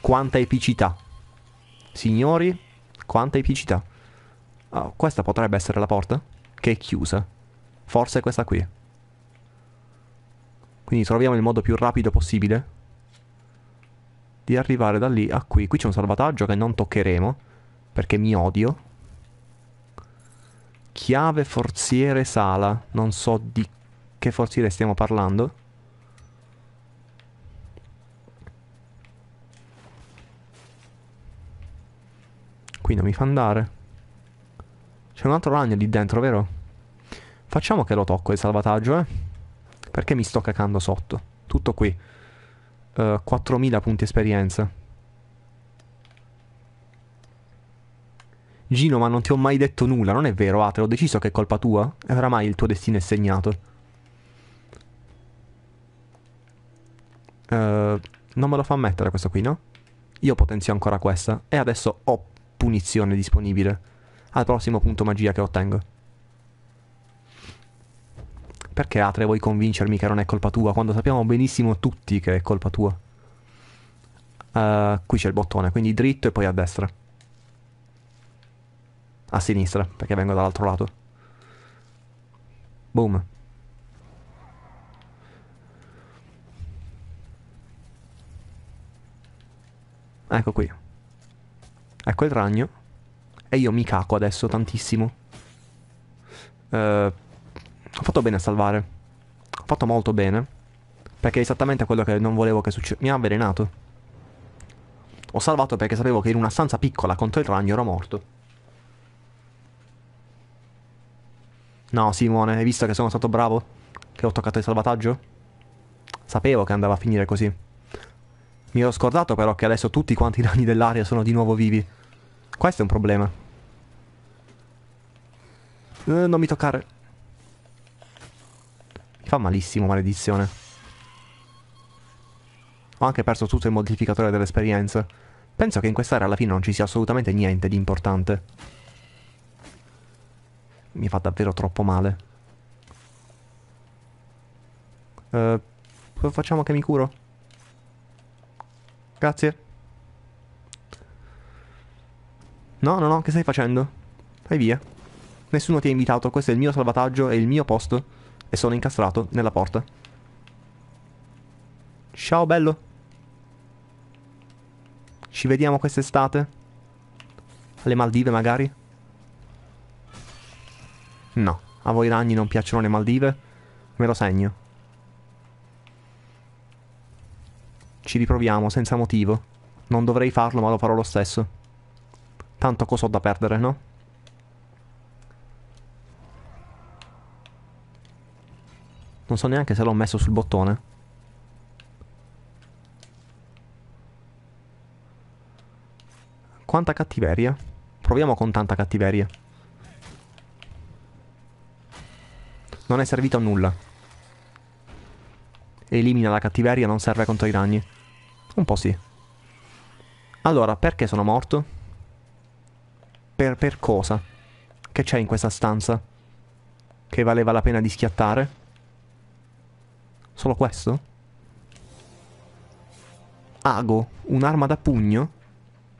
Quanta epicità. Signori, quanta epicità. Oh, questa potrebbe essere la porta? Che è chiusa. Forse è questa qui. Quindi troviamo il modo più rapido possibile di arrivare da lì a qui. Qui c'è un salvataggio che non toccheremo perché mi odio chiave forziere sala. Non so di che forziere stiamo parlando. Qui non mi fa andare. C'è un altro ragno lì dentro, vero? Facciamo che lo tocco il salvataggio, eh? Perché mi sto cacando sotto? Tutto qui. Uh, eh, 4000 punti esperienza. Gino, ma non ti ho mai detto nulla, non è vero, Atre, ah, ho deciso che è colpa tua? E oramai il tuo destino è segnato. Uh, non me lo fa ammettere questo qui, no? Io potenzio ancora questa e adesso ho punizione disponibile al prossimo punto magia che ottengo. Perché Atre vuoi convincermi che non è colpa tua quando sappiamo benissimo tutti che è colpa tua? Uh, qui c'è il bottone, quindi dritto e poi a destra a sinistra, perché vengo dall'altro lato. Boom. Ecco qui. Ecco il ragno. E io mi caco adesso tantissimo. Eh, ho fatto bene a salvare. Ho fatto molto bene. Perché è esattamente quello che non volevo che succedesse. Mi ha avvelenato. Ho salvato perché sapevo che in una stanza piccola contro il ragno ero morto. No, Simone, hai visto che sono stato bravo? Che ho toccato il salvataggio? Sapevo che andava a finire così. Mi ero scordato però che adesso tutti quanti i danni dell'aria sono di nuovo vivi. Questo è un problema. Eh, non mi toccare. Mi fa malissimo, maledizione. Ho anche perso tutto il modificatore dell'esperienza. Penso che in quest'area alla fine non ci sia assolutamente niente di importante mi fa davvero troppo male. Uh, facciamo che mi curo? Grazie. No, no, no, che stai facendo? Vai via. Nessuno ti ha invitato, questo è il mio salvataggio, è il mio posto. E sono incastrato nella porta. Ciao bello. Ci vediamo quest'estate? Alle Maldive magari? No. A voi ragni non piacciono le Maldive? Me lo segno. Ci riproviamo senza motivo. Non dovrei farlo, ma lo farò lo stesso. Tanto cosa ho da perdere, no? Non so neanche se l'ho messo sul bottone. Quanta cattiveria. Proviamo con tanta cattiveria. Non è servito a nulla. Elimina la cattiveria, non serve contro i ragni. Un po' sì. Allora, perché sono morto? Per, per cosa? Che c'è in questa stanza? Che valeva la pena di schiattare? Solo questo? Ago? Un'arma da pugno?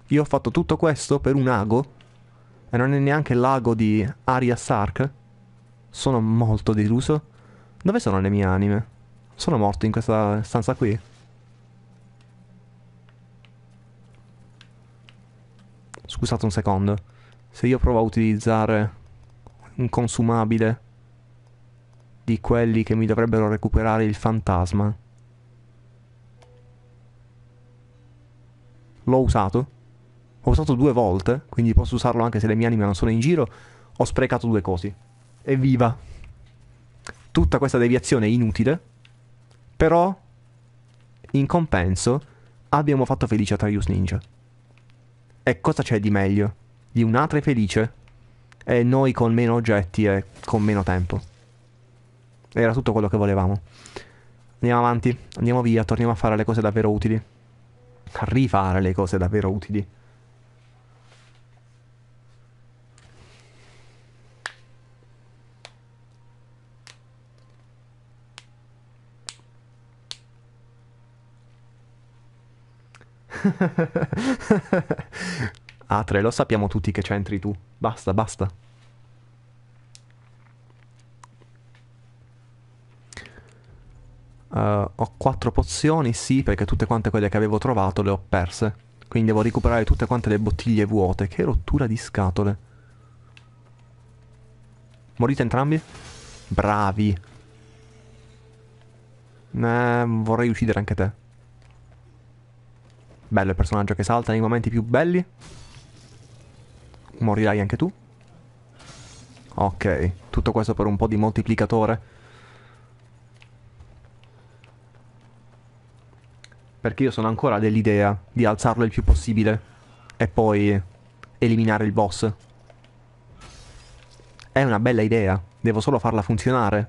Io ho fatto tutto questo per un ago? E non è neanche l'ago di Arya Stark? Sono molto deluso. Dove sono le mie anime? Sono morto in questa stanza qui? Scusate un secondo. Se io provo a utilizzare un consumabile di quelli che mi dovrebbero recuperare il fantasma. L'ho usato? Ho usato due volte, quindi posso usarlo anche se le mie anime non sono in giro. Ho sprecato due cose. Evviva! Tutta questa deviazione è inutile, però in compenso abbiamo fatto felice Atreus Ninja. E cosa c'è di meglio di un atre felice e noi con meno oggetti e con meno tempo? Era tutto quello che volevamo. Andiamo avanti, andiamo via, torniamo a fare le cose davvero utili. A rifare le cose davvero utili. Atre, lo sappiamo tutti che c'entri tu. Basta, basta. Uh, ho quattro pozioni, sì, perché tutte quante quelle che avevo trovato le ho perse. Quindi devo recuperare tutte quante le bottiglie vuote. Che rottura di scatole. Morite entrambi? Bravi. Eh, vorrei uccidere anche te. Bello il personaggio che salta nei momenti più belli. Morirai anche tu. Ok, tutto questo per un po' di moltiplicatore. Perché io sono ancora dell'idea di alzarlo il più possibile e poi eliminare il boss. È una bella idea, devo solo farla funzionare.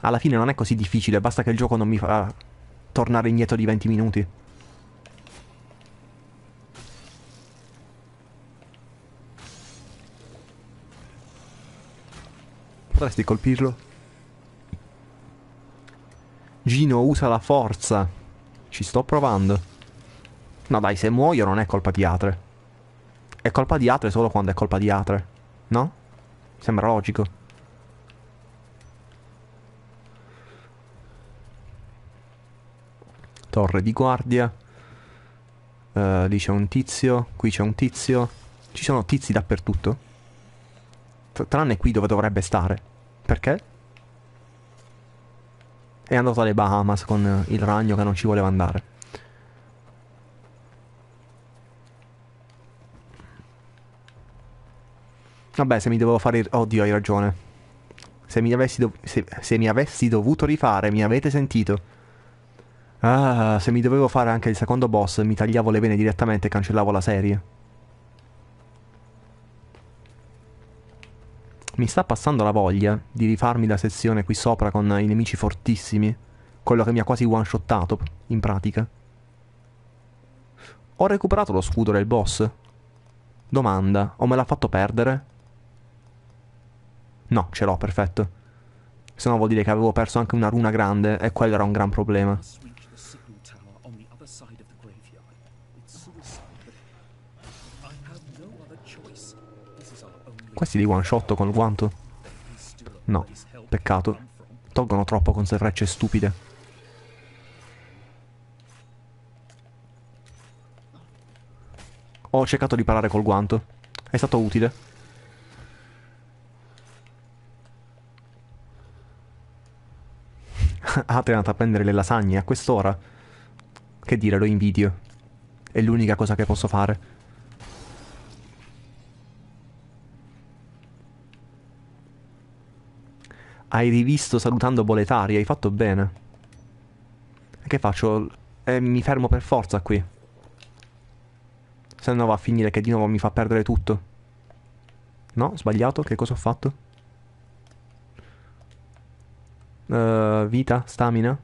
Alla fine non è così difficile, basta che il gioco non mi fa tornare indietro di 20 minuti. Potresti colpirlo? Gino usa la forza. Ci sto provando. No dai, se muoio non è colpa di Atre. È colpa di Atre solo quando è colpa di Atre. No? Sembra logico. Torre di guardia. Uh, lì c'è un tizio. Qui c'è un tizio. Ci sono tizi dappertutto. T tranne qui dove dovrebbe stare. Perché? È andato alle Bahamas con eh, il ragno che non ci voleva andare. Vabbè, se mi dovevo fare... Oddio, hai ragione. Se mi avessi, dov... se... Se mi avessi dovuto rifare, mi avete sentito? Ah, se mi dovevo fare anche il secondo boss, mi tagliavo le vene direttamente e cancellavo la serie. mi sta passando la voglia di rifarmi la sessione qui sopra con i nemici fortissimi, quello che mi ha quasi one-shottato, in pratica. Ho recuperato lo scudo del boss? Domanda, o me l'ha fatto perdere? No, ce l'ho, perfetto. Se no vuol dire che avevo perso anche una runa grande e quello era un gran problema. Questi li one shot col guanto? No, peccato. Tolgono troppo con queste frecce stupide. Ho cercato di parare col guanto. È stato utile. ah, è andata a prendere le lasagne a quest'ora. Che dire, lo invidio. È l'unica cosa che posso fare. Hai rivisto salutando Boletari, hai fatto bene. Che faccio? Eh, mi fermo per forza qui. Se no va a finire che di nuovo mi fa perdere tutto. No, sbagliato, che cosa ho fatto? Uh, vita, stamina,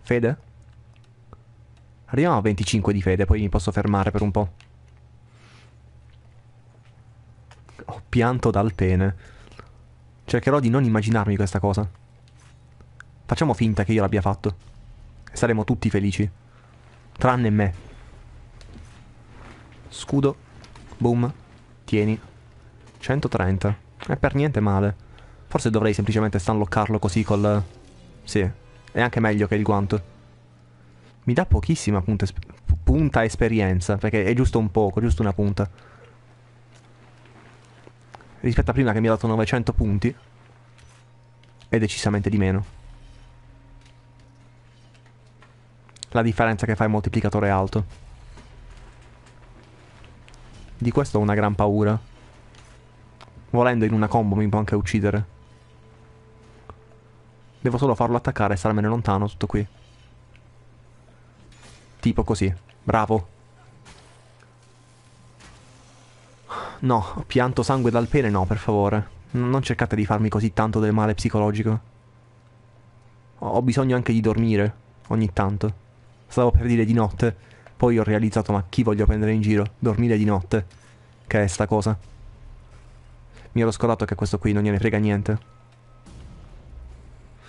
fede. Arriviamo a 25 di fede, poi mi posso fermare per un po'. Ho pianto dal pene. Cercherò di non immaginarmi questa cosa. Facciamo finta che io l'abbia fatto. saremo tutti felici. Tranne me. Scudo. Boom. Tieni. 130. È per niente male. Forse dovrei semplicemente stanloccarlo così col... Sì. È anche meglio che il guanto. Mi dà pochissima punta, punta esperienza, perché è giusto un poco, giusto una punta rispetto a prima che mi ha dato 900 punti è decisamente di meno. La differenza che fa il moltiplicatore alto. Di questo ho una gran paura. Volendo in una combo mi può anche uccidere. Devo solo farlo attaccare e starmene lontano, tutto qui. Tipo così. Bravo. No, pianto sangue dal pene, no, per favore. Non cercate di farmi così tanto del male psicologico. Ho bisogno anche di dormire, ogni tanto. Stavo per dire di notte, poi ho realizzato ma chi voglio prendere in giro? Dormire di notte. Che è sta cosa? Mi ero scordato che questo qui non gliene frega niente.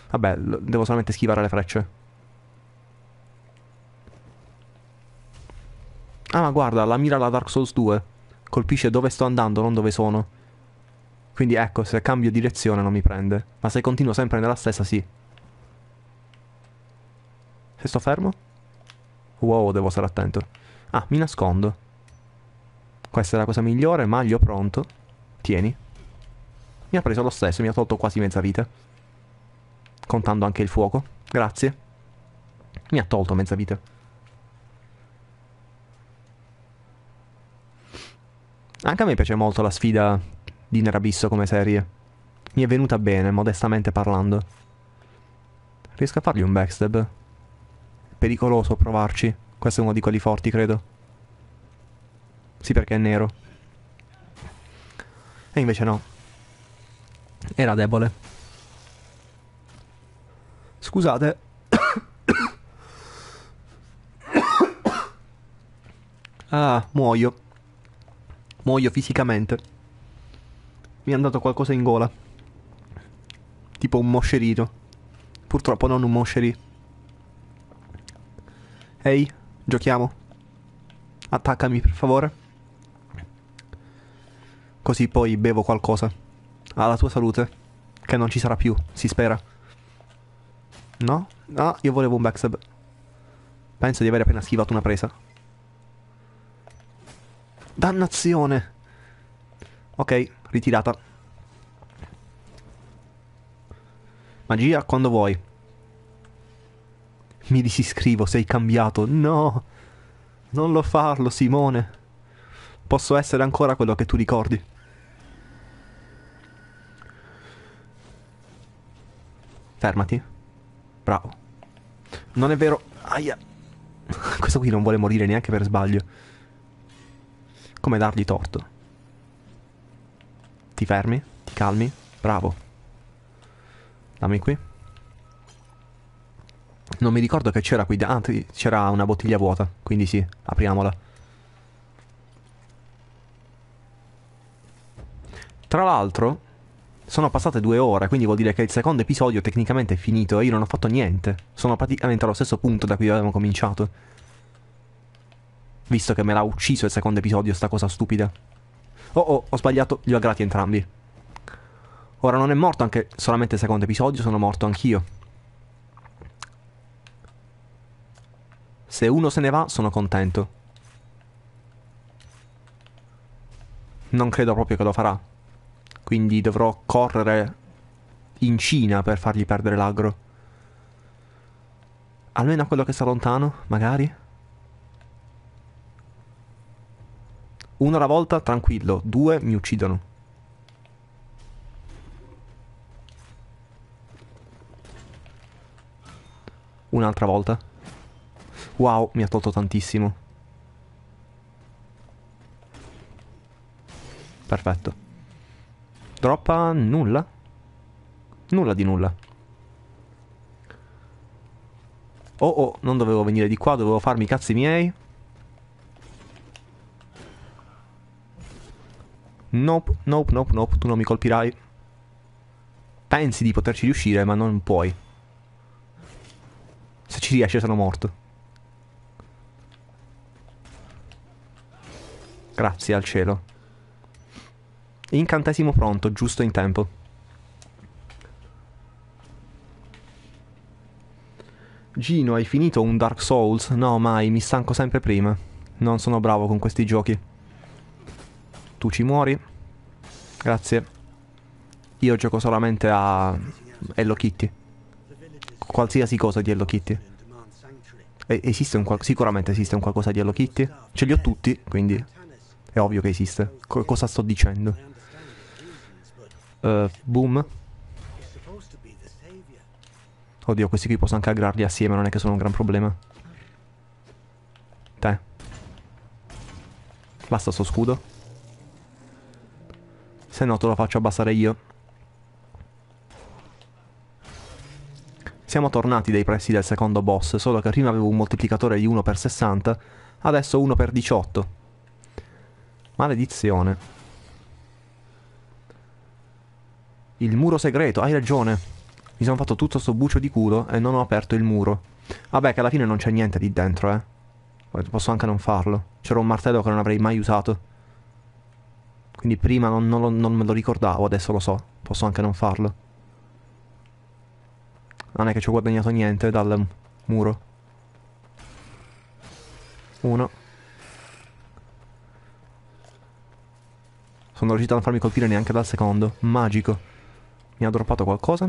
Vabbè, devo solamente schivare le frecce. Ah, ma guarda, la mira la Dark Souls 2 colpisce dove sto andando, non dove sono. Quindi ecco, se cambio direzione non mi prende. Ma se continuo sempre nella stessa, sì. Se sto fermo? Wow, devo stare attento. Ah, mi nascondo. Questa è la cosa migliore, maglio pronto. Tieni. Mi ha preso lo stesso, mi ha tolto quasi mezza vita. Contando anche il fuoco. Grazie. Mi ha tolto mezza vita. Anche a me piace molto la sfida di Nerabisso come serie. Mi è venuta bene, modestamente parlando. Riesco a fargli un backstab? Pericoloso provarci. Questo è uno di quelli forti, credo. Sì, perché è nero. E invece no. Era debole. Scusate. ah, muoio muoio fisicamente. Mi è andato qualcosa in gola. Tipo un moscerino. Purtroppo non un moscerì. Ehi, giochiamo. Attaccami, per favore. Così poi bevo qualcosa. Alla tua salute. Che non ci sarà più, si spera. No? No, ah, io volevo un backstab. Penso di aver appena schivato una presa. Dannazione! Ok, ritirata. Magia quando vuoi. Mi disiscrivo, sei cambiato. No! Non lo farlo, Simone. Posso essere ancora quello che tu ricordi. Fermati. Bravo. Non è vero. Aia. Questo qui non vuole morire neanche per sbaglio come dargli torto. Ti fermi, ti calmi, bravo. Dammi qui. Non mi ricordo che c'era qui, Anzi, c'era una bottiglia vuota, quindi sì, apriamola. Tra l'altro, sono passate due ore, quindi vuol dire che il secondo episodio tecnicamente è finito e io non ho fatto niente. Sono praticamente allo stesso punto da cui avevamo cominciato. Visto che me l'ha ucciso il secondo episodio, sta cosa stupida. Oh oh, ho sbagliato, li ho aggrati entrambi. Ora non è morto anche solamente il secondo episodio, sono morto anch'io. Se uno se ne va, sono contento. Non credo proprio che lo farà. Quindi dovrò correre in Cina per fargli perdere l'agro. Almeno a quello che sta lontano, magari. Uno alla volta, tranquillo. Due mi uccidono. Un'altra volta. Wow, mi ha tolto tantissimo. Perfetto. Droppa nulla? Nulla di nulla. Oh oh, non dovevo venire di qua, dovevo farmi i cazzi miei. Nope, nope, nope, nope, tu non mi colpirai. Pensi di poterci riuscire, ma non puoi. Se ci riesci sono morto. Grazie al cielo. Incantesimo pronto, giusto in tempo. Gino, hai finito un Dark Souls? No, mai, mi stanco sempre prima. Non sono bravo con questi giochi. Tu ci muori. Grazie. Io gioco solamente a Hello Kitty. Qualsiasi cosa di Hello Kitty. esiste un qual- sicuramente esiste un qualcosa di Hello Kitty. Ce li ho tutti, quindi è ovvio che esiste. Co- cosa sto dicendo? Uh, boom. Oddio, questi qui posso anche aggrarli assieme, non è che sono un gran problema. Te. Basta sto scudo. Se no te lo faccio abbassare io. Siamo tornati dai pressi del secondo boss, solo che prima avevo un moltiplicatore di 1 per 60, adesso 1 per 18. Maledizione. Il muro segreto, hai ragione. Mi sono fatto tutto sto bucio di culo e non ho aperto il muro. Vabbè che alla fine non c'è niente lì dentro, eh. Posso anche non farlo. C'era un martello che non avrei mai usato. Quindi prima non, non, non me lo ricordavo, adesso lo so. Posso anche non farlo. Non è che ci ho guadagnato niente dal muro. Uno. Sono riuscito a non farmi colpire neanche dal secondo. Magico. Mi ha droppato qualcosa?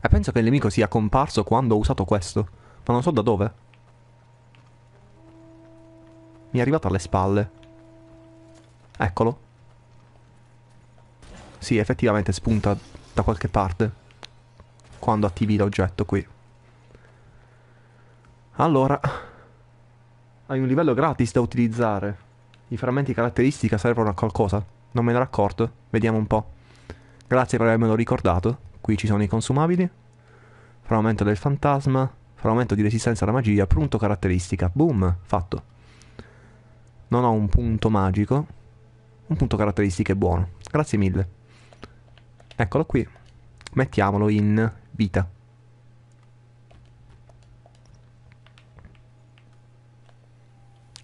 E penso che il nemico sia comparso quando ho usato questo. Ma non so da dove. Mi è arrivato alle spalle. Eccolo. Sì, effettivamente spunta da qualche parte quando attivi l'oggetto qui. Allora, hai un livello gratis da utilizzare. I frammenti caratteristica servono a qualcosa? Non me ne ero accorto? Vediamo un po'. Grazie per avermelo ricordato. Qui ci sono i consumabili. Frammento del fantasma. Frammento di resistenza alla magia. Punto caratteristica. Boom, fatto. Non ho un punto magico. Un punto caratteristiche buono. Grazie mille. Eccolo qui. Mettiamolo in vita.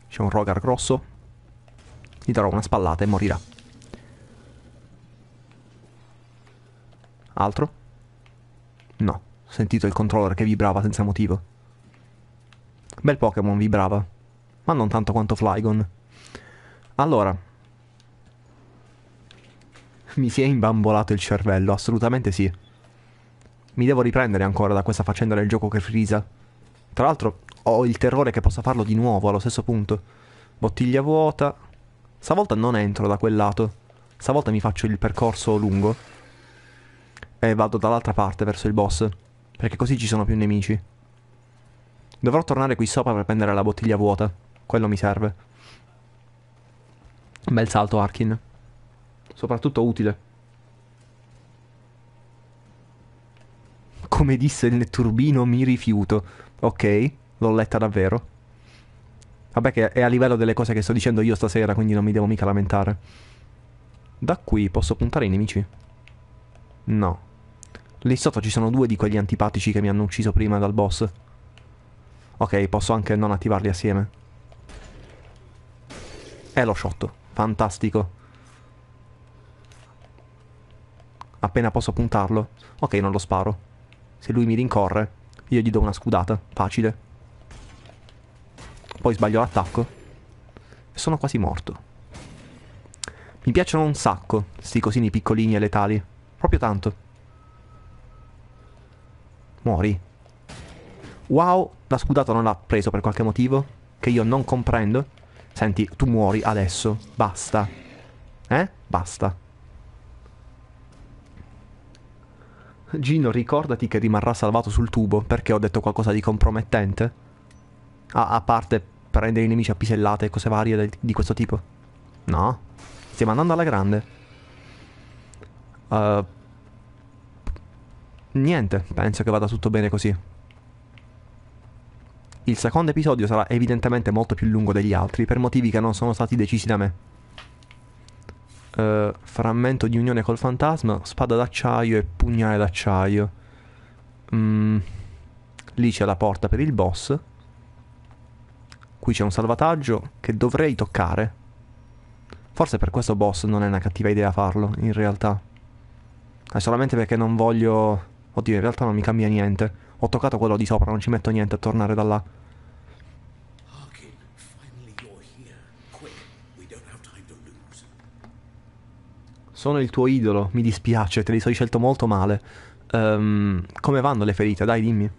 C'è un Rogar grosso. Gli darò una spallata e morirà. Altro? No. Ho sentito il controller che vibrava senza motivo. Bel Pokémon vibrava. Ma non tanto quanto Flygon. Allora mi si è imbambolato il cervello, assolutamente sì. Mi devo riprendere ancora da questa faccenda del gioco che frisa. Tra l'altro ho il terrore che possa farlo di nuovo allo stesso punto. Bottiglia vuota. Stavolta non entro da quel lato. Stavolta mi faccio il percorso lungo. E vado dall'altra parte verso il boss. Perché così ci sono più nemici. Dovrò tornare qui sopra per prendere la bottiglia vuota. Quello mi serve. bel salto, Arkin soprattutto utile. Come disse il turbino, mi rifiuto. Ok, l'ho letta davvero. Vabbè che è a livello delle cose che sto dicendo io stasera, quindi non mi devo mica lamentare. Da qui posso puntare i nemici? No. Lì sotto ci sono due di quegli antipatici che mi hanno ucciso prima dal boss. Ok, posso anche non attivarli assieme. E lo shot. Fantastico. appena posso puntarlo, ok, non lo sparo. Se lui mi rincorre, io gli do una scudata, facile. Poi sbaglio l'attacco e sono quasi morto. Mi piacciono un sacco sti cosini piccolini e letali, proprio tanto. Muori. Wow, la scudata non l'ha preso per qualche motivo che io non comprendo. Senti, tu muori adesso, basta. Eh? Basta. Gino, ricordati che rimarrà salvato sul tubo perché ho detto qualcosa di compromettente. Ah, a parte prendere i nemici a pisellate e cose varie del, di questo tipo. No. Stiamo andando alla grande. Uh, niente, penso che vada tutto bene così. Il secondo episodio sarà evidentemente molto più lungo degli altri per motivi che non sono stati decisi da me. Uh, frammento di unione col fantasma, spada d'acciaio e pugnale d'acciaio. Mm, lì c'è la porta per il boss. Qui c'è un salvataggio che dovrei toccare. Forse per questo boss non è una cattiva idea farlo, in realtà. È solamente perché non voglio... Oddio, in realtà non mi cambia niente. Ho toccato quello di sopra, non ci metto niente a tornare da là. sono il tuo idolo, mi dispiace, te li sei scelto molto male. Um, come vanno le ferite? Dai, dimmi.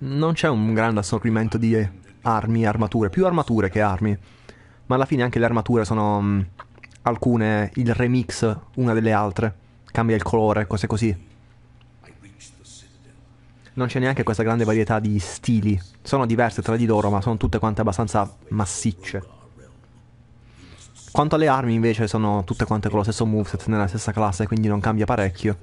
Non c'è un grande assorbimento di armi e armature, più armature che armi. Ma alla fine anche le armature sono um, alcune il remix una delle altre, cambia il colore, cose così non c'è neanche questa grande varietà di stili. Sono diverse tra di loro, ma sono tutte quante abbastanza massicce. Quanto alle armi, invece, sono tutte quante con lo stesso moveset nella stessa classe, quindi non cambia parecchio.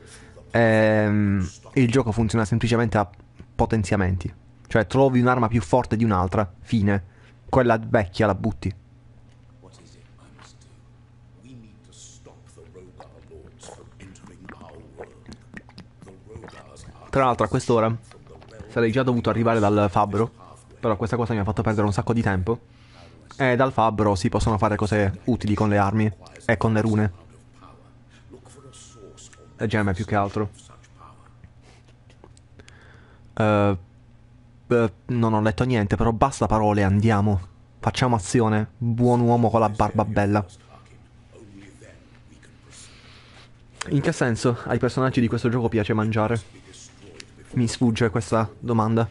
Ehm, il gioco funziona semplicemente a potenziamenti. Cioè, trovi un'arma più forte di un'altra, fine. Quella vecchia la butti. tra l'altro a quest'ora sarei già dovuto arrivare dal fabbro, però questa cosa mi ha fatto perdere un sacco di tempo. E dal fabbro si possono fare cose utili con le armi e con le rune. Le gemme più che altro. Uh, uh, non ho letto niente, però basta parole, andiamo. Facciamo azione. Buon uomo con la barba bella. In che senso ai personaggi di questo gioco piace mangiare? Mi sfugge questa domanda.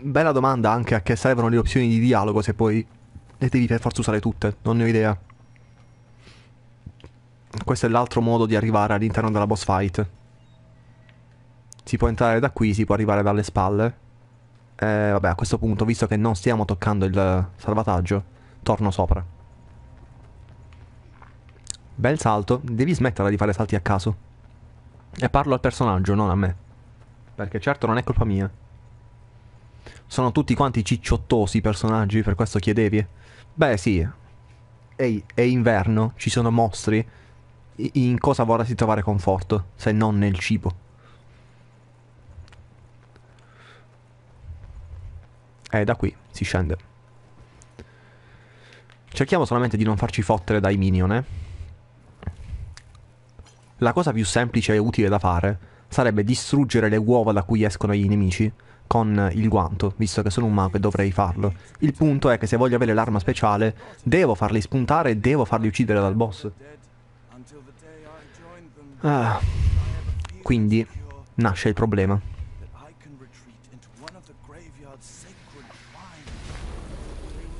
Bella domanda anche a che servono le opzioni di dialogo se poi le devi per forza usare tutte, non ne ho idea. Questo è l'altro modo di arrivare all'interno della boss fight. Si può entrare da qui, si può arrivare dalle spalle. E eh, vabbè, a questo punto, visto che non stiamo toccando il salvataggio, torno sopra. Bel salto, devi smetterla di fare salti a caso. E parlo al personaggio, non a me. Perché certo non è colpa mia. Sono tutti quanti cicciottosi i personaggi, per questo chiedevi? Beh sì. Ehi, è inverno, ci sono mostri. In cosa vorresti trovare conforto, se non nel cibo? E eh, da qui si scende. Cerchiamo solamente di non farci fottere dai minion, eh la cosa più semplice e utile da fare sarebbe distruggere le uova da cui escono gli nemici con il guanto, visto che sono un mago e dovrei farlo. Il punto è che se voglio avere l'arma speciale, devo farli spuntare e devo farli uccidere dal boss. Ah. Quindi nasce il problema.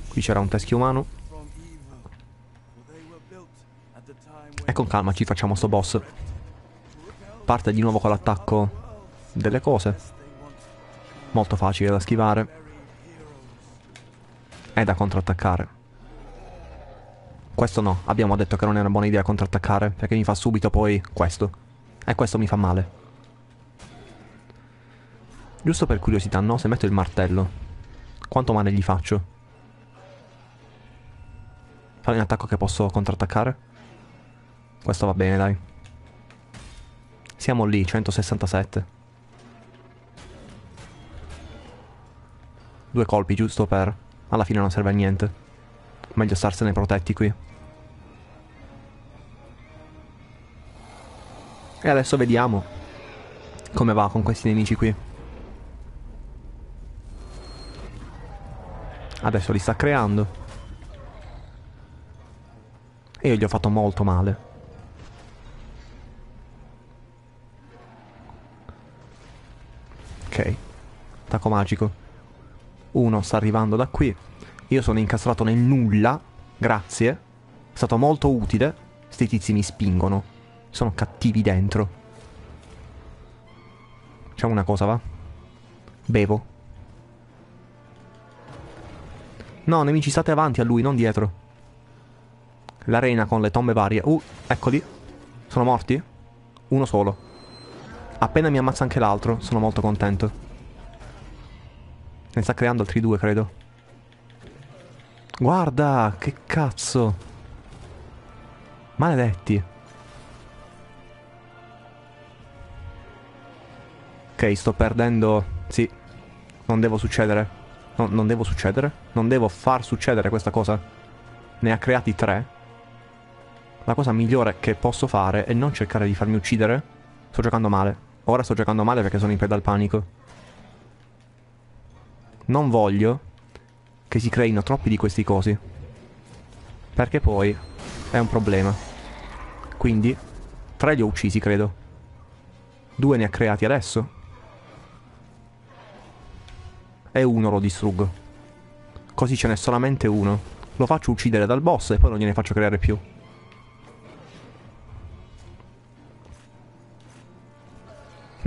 Qui c'era un teschio umano. E con calma ci facciamo sto boss. Parte di nuovo con l'attacco delle cose. Molto facile da schivare. E da contrattaccare. Questo no, abbiamo detto che non è una buona idea contrattaccare, perché mi fa subito poi questo. E questo mi fa male. Giusto per curiosità, no, se metto il martello, quanto male gli faccio? Fare un attacco che posso contrattaccare? Questo va bene, dai. Siamo lì, 167. Due colpi, giusto per... Alla fine non serve a niente. Meglio starsene protetti qui. E adesso vediamo come va con questi nemici qui. Adesso li sta creando. E io gli ho fatto molto male. Ok. Attacco magico. Uno sta arrivando da qui. Io sono incastrato nel nulla. Grazie. È stato molto utile. Sti tizi mi spingono. Sono cattivi dentro. Facciamo una cosa, va? Bevo. No, nemici, state avanti a lui, non dietro. L'arena con le tombe varie. Uh, eccoli. Sono morti? Uno solo. Appena mi ammazza anche l'altro, sono molto contento. Ne sta creando altri due, credo. Guarda, che cazzo. Maledetti. Ok, sto perdendo... Sì, non devo succedere. No, non devo succedere? Non devo far succedere questa cosa. Ne ha creati tre. La cosa migliore che posso fare è non cercare di farmi uccidere. Sto giocando male. Ora sto giocando male perché sono in preda al panico. Non voglio che si creino troppi di questi cosi. Perché poi è un problema. Quindi, tre li ho uccisi, credo. Due ne ha creati adesso. E uno lo distruggo. Così ce n'è solamente uno. Lo faccio uccidere dal boss e poi non gliene faccio creare più.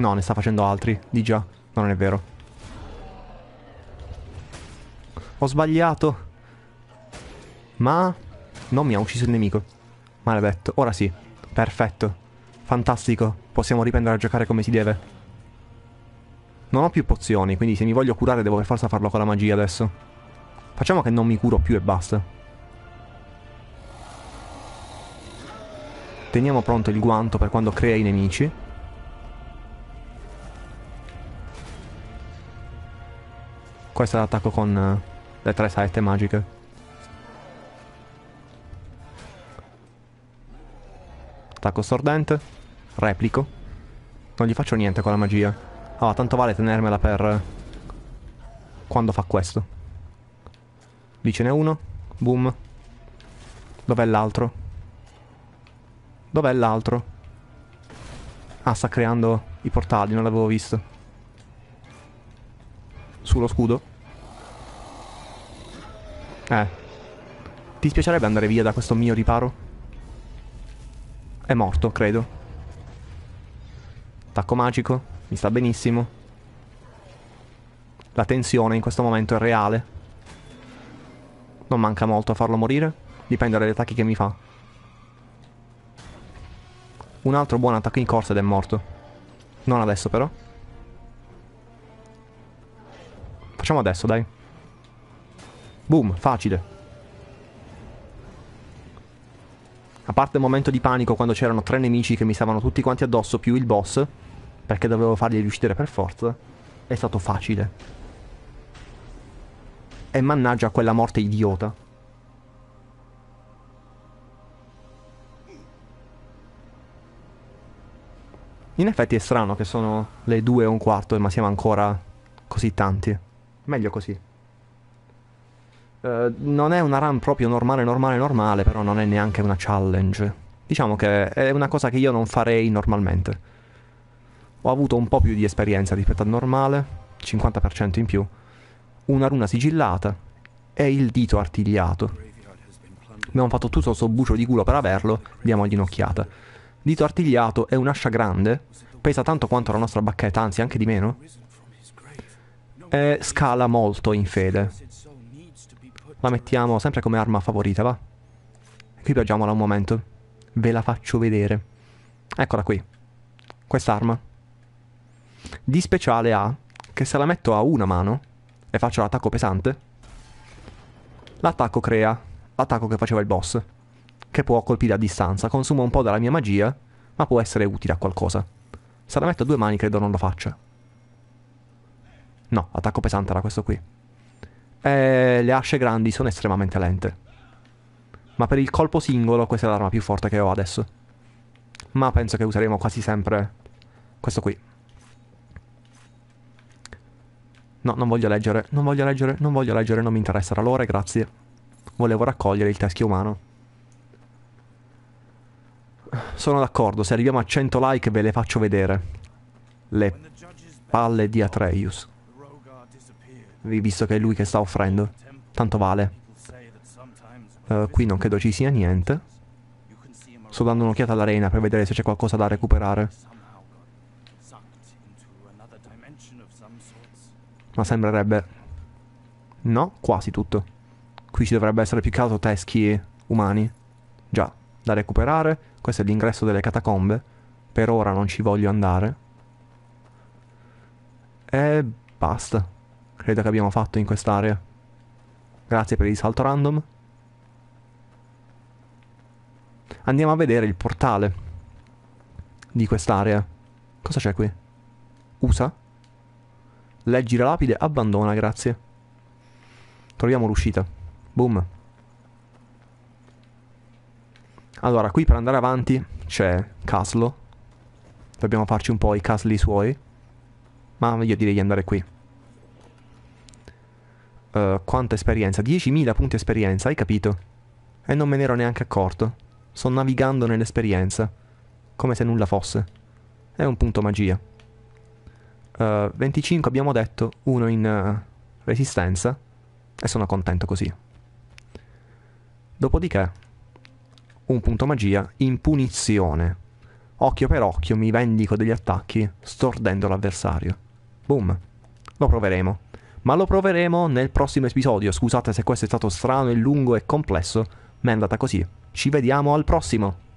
No, ne sta facendo altri, di già. non è vero. Ho sbagliato. Ma... Non mi ha ucciso il nemico. Maledetto. Ora sì. Perfetto. Fantastico. Possiamo riprendere a giocare come si deve. Non ho più pozioni, quindi se mi voglio curare devo per forza farlo con la magia adesso. Facciamo che non mi curo più e basta. Teniamo pronto il guanto per quando crea i nemici. Questo è l'attacco con eh, le tre saette magiche. Attacco stordente. Replico. Non gli faccio niente con la magia. Ah, oh, tanto vale tenermela per... Eh, quando fa questo. Lì ce n'è uno. Boom. Dov'è l'altro? Dov'è l'altro? Ah, sta creando i portali, non l'avevo visto sullo scudo? Eh. Ti spiacerebbe andare via da questo mio riparo? È morto, credo. Tacco magico, mi sta benissimo. La tensione in questo momento è reale. Non manca molto a farlo morire, dipende dagli attacchi che mi fa. Un altro buon attacco in corsa ed è morto. Non adesso però. Facciamo adesso, dai. Boom, facile. A parte il momento di panico quando c'erano tre nemici che mi stavano tutti quanti addosso più il boss, perché dovevo fargli riuscire per forza, è stato facile. E mannaggia quella morte idiota. In effetti è strano che sono le due e un quarto, ma siamo ancora così tanti. Meglio così. Uh, non è una run proprio normale, normale, normale, però non è neanche una challenge. Diciamo che è una cosa che io non farei normalmente. Ho avuto un po' più di esperienza rispetto al normale, 50% in più, una runa sigillata e il dito artigliato. Abbiamo fatto tutto questo bucio di culo per averlo, diamogli un'occhiata. Dito artigliato è un'ascia grande, pesa tanto quanto la nostra bacchetta, anzi anche di meno, e eh, scala molto in fede. La mettiamo sempre come arma favorita, va? Qui Equipaggiamola un momento. Ve la faccio vedere. Eccola qui. Quest'arma. Di speciale ha che se la metto a una mano e faccio l'attacco pesante, l'attacco crea l'attacco che faceva il boss, che può colpire a distanza, consuma un po' della mia magia, ma può essere utile a qualcosa. Se la metto a due mani credo non lo faccia. No, attacco pesante era questo qui. E eh, le asce grandi sono estremamente lente. Ma per il colpo singolo questa è l'arma più forte che ho adesso. Ma penso che useremo quasi sempre questo qui. No, non voglio leggere, non voglio leggere, non voglio leggere, non mi interessa la grazie. Volevo raccogliere il teschio umano. Sono d'accordo, se arriviamo a 100 like ve le faccio vedere. Le palle di Atreus visto che è lui che sta offrendo. Tanto vale. Uh, qui non credo ci sia niente. Sto dando un'occhiata all'arena per vedere se c'è qualcosa da recuperare. Ma sembrerebbe... No, quasi tutto. Qui ci dovrebbe essere più che teschi umani. Già, da recuperare. Questo è l'ingresso delle catacombe. Per ora non ci voglio andare. E basta credo che abbiamo fatto in quest'area. Grazie per il salto random. Andiamo a vedere il portale di quest'area. Cosa c'è qui? Usa? Leggi la lapide, abbandona, grazie. Troviamo l'uscita. Boom. Allora, qui per andare avanti c'è Caslo. Dobbiamo farci un po' i casli suoi. Ma meglio direi di andare qui. Eh, quanta esperienza? 10.000 punti esperienza, hai capito? E non me ne ero neanche accorto. Sto navigando nell'esperienza. Come se nulla fosse. È un punto magia. Uh, eh, 25 abbiamo detto, uno in uh, resistenza. E sono contento così. Dopodiché, un punto magia in punizione. Occhio per occhio mi vendico degli attacchi stordendo l'avversario. Boom. Lo proveremo ma lo proveremo nel prossimo episodio. Scusate se questo è stato strano e lungo e complesso, ma è andata così. Ci vediamo al prossimo!